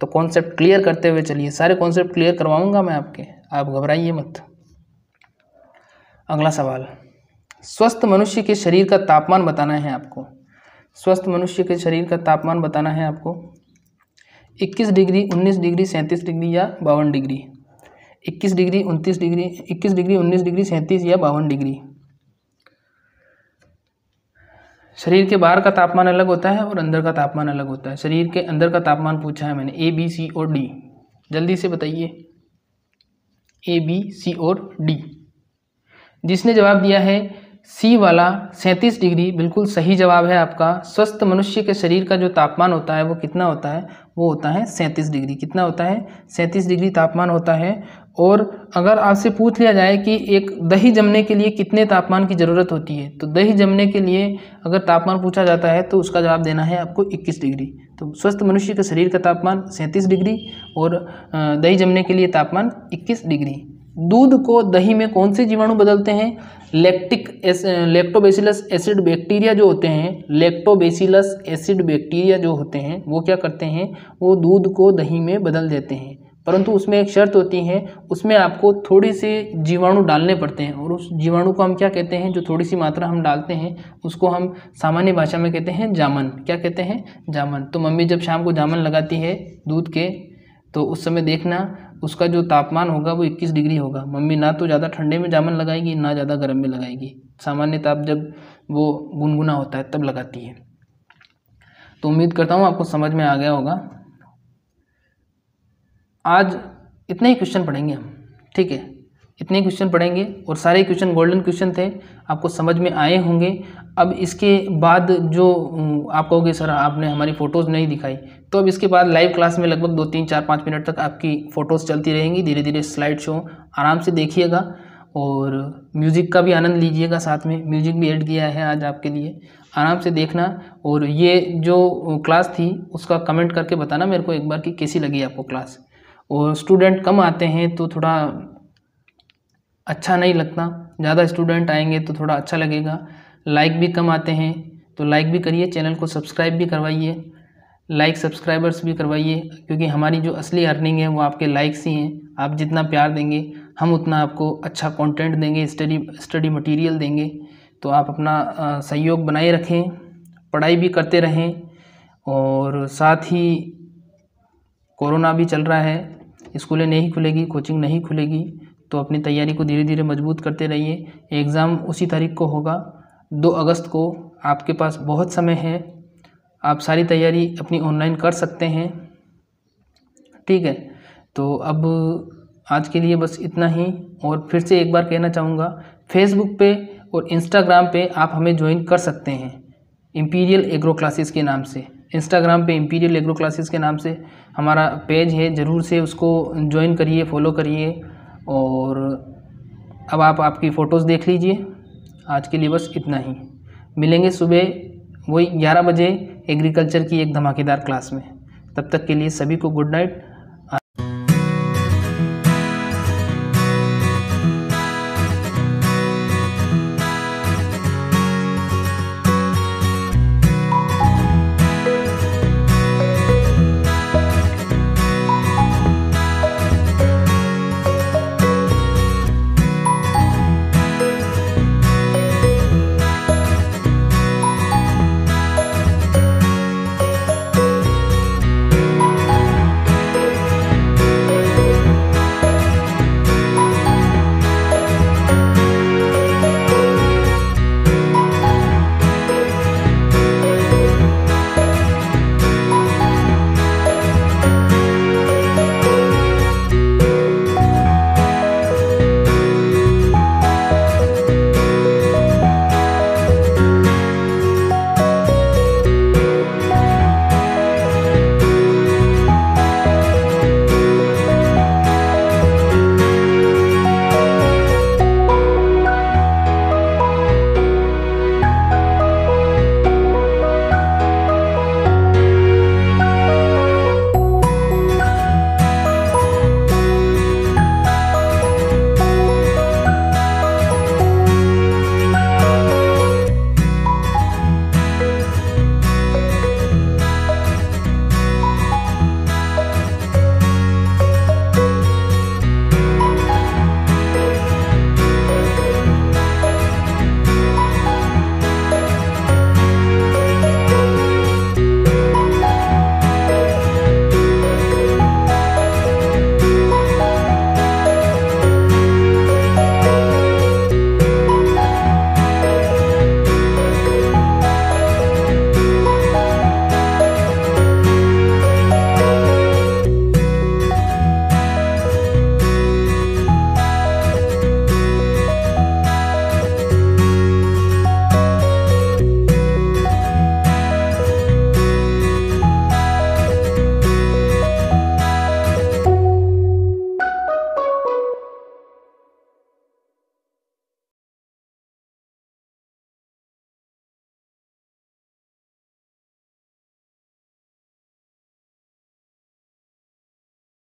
तो कॉन्सेप्ट क्लियर करते हुए चलिए सारे कॉन्सेप्ट क्लियर करवाऊंगा मैं आपके आप घबराइए मत अगला सवाल स्वस्थ मनुष्य के शरीर का तापमान बताना है आपको स्वस्थ मनुष्य के शरीर का तापमान बताना है आपको 21 डिग्री 19 डिग्री 37 डिग्री या बावन degree 21 degree 29 degree 21 degree 19 degree 37 या बावन डिग्री शरीर के बाहर का तापमान अलग होता है और अंदर का तापमान अलग होता है शरीर के अंदर का तापमान पूछा है मैंने ए बी सी और डी जल्दी से बताइए ए बी सी और डी जिसने जवाब दिया है सी वाला सैंतीस डिग्री बिल्कुल सही जवाब है आपका स्वस्थ मनुष्य के शरीर का जो तापमान होता है वो कितना होता है वो होता है सैंतीस डिग्री कितना होता है सैंतीस डिग्री तापमान होता है और अगर आपसे पूछ लिया जाए कि एक दही जमने के लिए कितने तापमान की ज़रूरत होती है तो दही जमने के लिए अगर तापमान पूछा जाता है तो उसका जवाब देना है आपको 21 डिग्री तो स्वस्थ मनुष्य के शरीर का तापमान 37 डिग्री और दही जमने के लिए तापमान 21 डिग्री दूध को दही में कौन से जीवाणु बदलते हैं लेक्टिक एस, लेक्टोबेसिलस एसिड बैक्टीरिया जो होते हैं लेक्टोबेसिलस एसिड बैक्टीरिया जो होते हैं वो क्या करते हैं वो दूध को दही में बदल देते हैं परंतु उसमें एक शर्त होती है उसमें आपको थोड़े से जीवाणु डालने पड़ते हैं और उस जीवाणु को हम क्या कहते हैं जो थोड़ी सी मात्रा हम डालते हैं उसको हम सामान्य भाषा में कहते हैं जामन क्या कहते हैं जामन तो मम्मी जब शाम को जामन लगाती है दूध के तो उस समय देखना उसका जो तापमान होगा वो 21 डिग्री होगा मम्मी ना तो ज़्यादा ठंडे में जामन लगाएगी ना ज़्यादा गर्म में लगाएगी सामान्य ताप जब वो गुनगुना होता है तब लगाती है तो उम्मीद करता हूँ आपको समझ में आ गया होगा आज इतने ही क्वेश्चन पढ़ेंगे हम ठीक है इतने क्वेश्चन पढ़ेंगे और सारे क्वेश्चन गोल्डन क्वेश्चन थे आपको समझ में आए होंगे अब इसके बाद जो आप कहोगे सर आपने हमारी फ़ोटोज़ नहीं दिखाई तो अब इसके बाद लाइव क्लास में लगभग दो तीन चार पाँच मिनट तक आपकी फ़ोटोज़ चलती रहेंगी धीरे धीरे स्लाइड शो आराम से देखिएगा और म्यूज़िक का भी आनंद लीजिएगा साथ में म्यूज़िक भी ऐड किया है आज आपके लिए आराम से देखना और ये जो क्लास थी उसका कमेंट करके बताना मेरे को एक बार कि कैसी लगी आपको क्लास और स्टूडेंट कम आते हैं तो थोड़ा अच्छा नहीं लगता ज़्यादा स्टूडेंट आएंगे तो थोड़ा अच्छा लगेगा लाइक भी कम आते हैं तो लाइक भी करिए चैनल को सब्सक्राइब भी करवाइए लाइक सब्सक्राइबर्स भी करवाइए क्योंकि हमारी जो असली अर्निंग है वो आपके लाइक्स ही हैं आप जितना प्यार देंगे हम उतना आपको अच्छा कंटेंट देंगे स्टडी स्टडी मटेरियल देंगे तो आप अपना सहयोग बनाए रखें पढ़ाई भी करते रहें और साथ ही कोरोना भी चल रहा है स्कूलें नहीं खुलेगी कोचिंग नहीं खुलेगी तो अपनी तैयारी को धीरे धीरे मजबूत करते रहिए एग्ज़ाम उसी तारीख को होगा दो अगस्त को आपके पास बहुत समय है आप सारी तैयारी अपनी ऑनलाइन कर सकते हैं ठीक है तो अब आज के लिए बस इतना ही और फिर से एक बार कहना चाहूँगा फेसबुक पे और इंस्टाग्राम पे आप हमें ज्वाइन कर सकते हैं इम्पीरियल एग्रो क्लासेस के नाम से इंस्टाग्राम पे इम्पीरियल एग्रो क्लासेस के नाम से हमारा पेज है ज़रूर से उसको ज्वाइन करिए फॉलो करिए और अब आप आपकी फ़ोटोज़ देख लीजिए आज के लिए बस इतना ही मिलेंगे सुबह वही ग्यारह बजे एग्रीकल्चर की एक धमाकेदार क्लास में तब तक के लिए सभी को गुड नाइट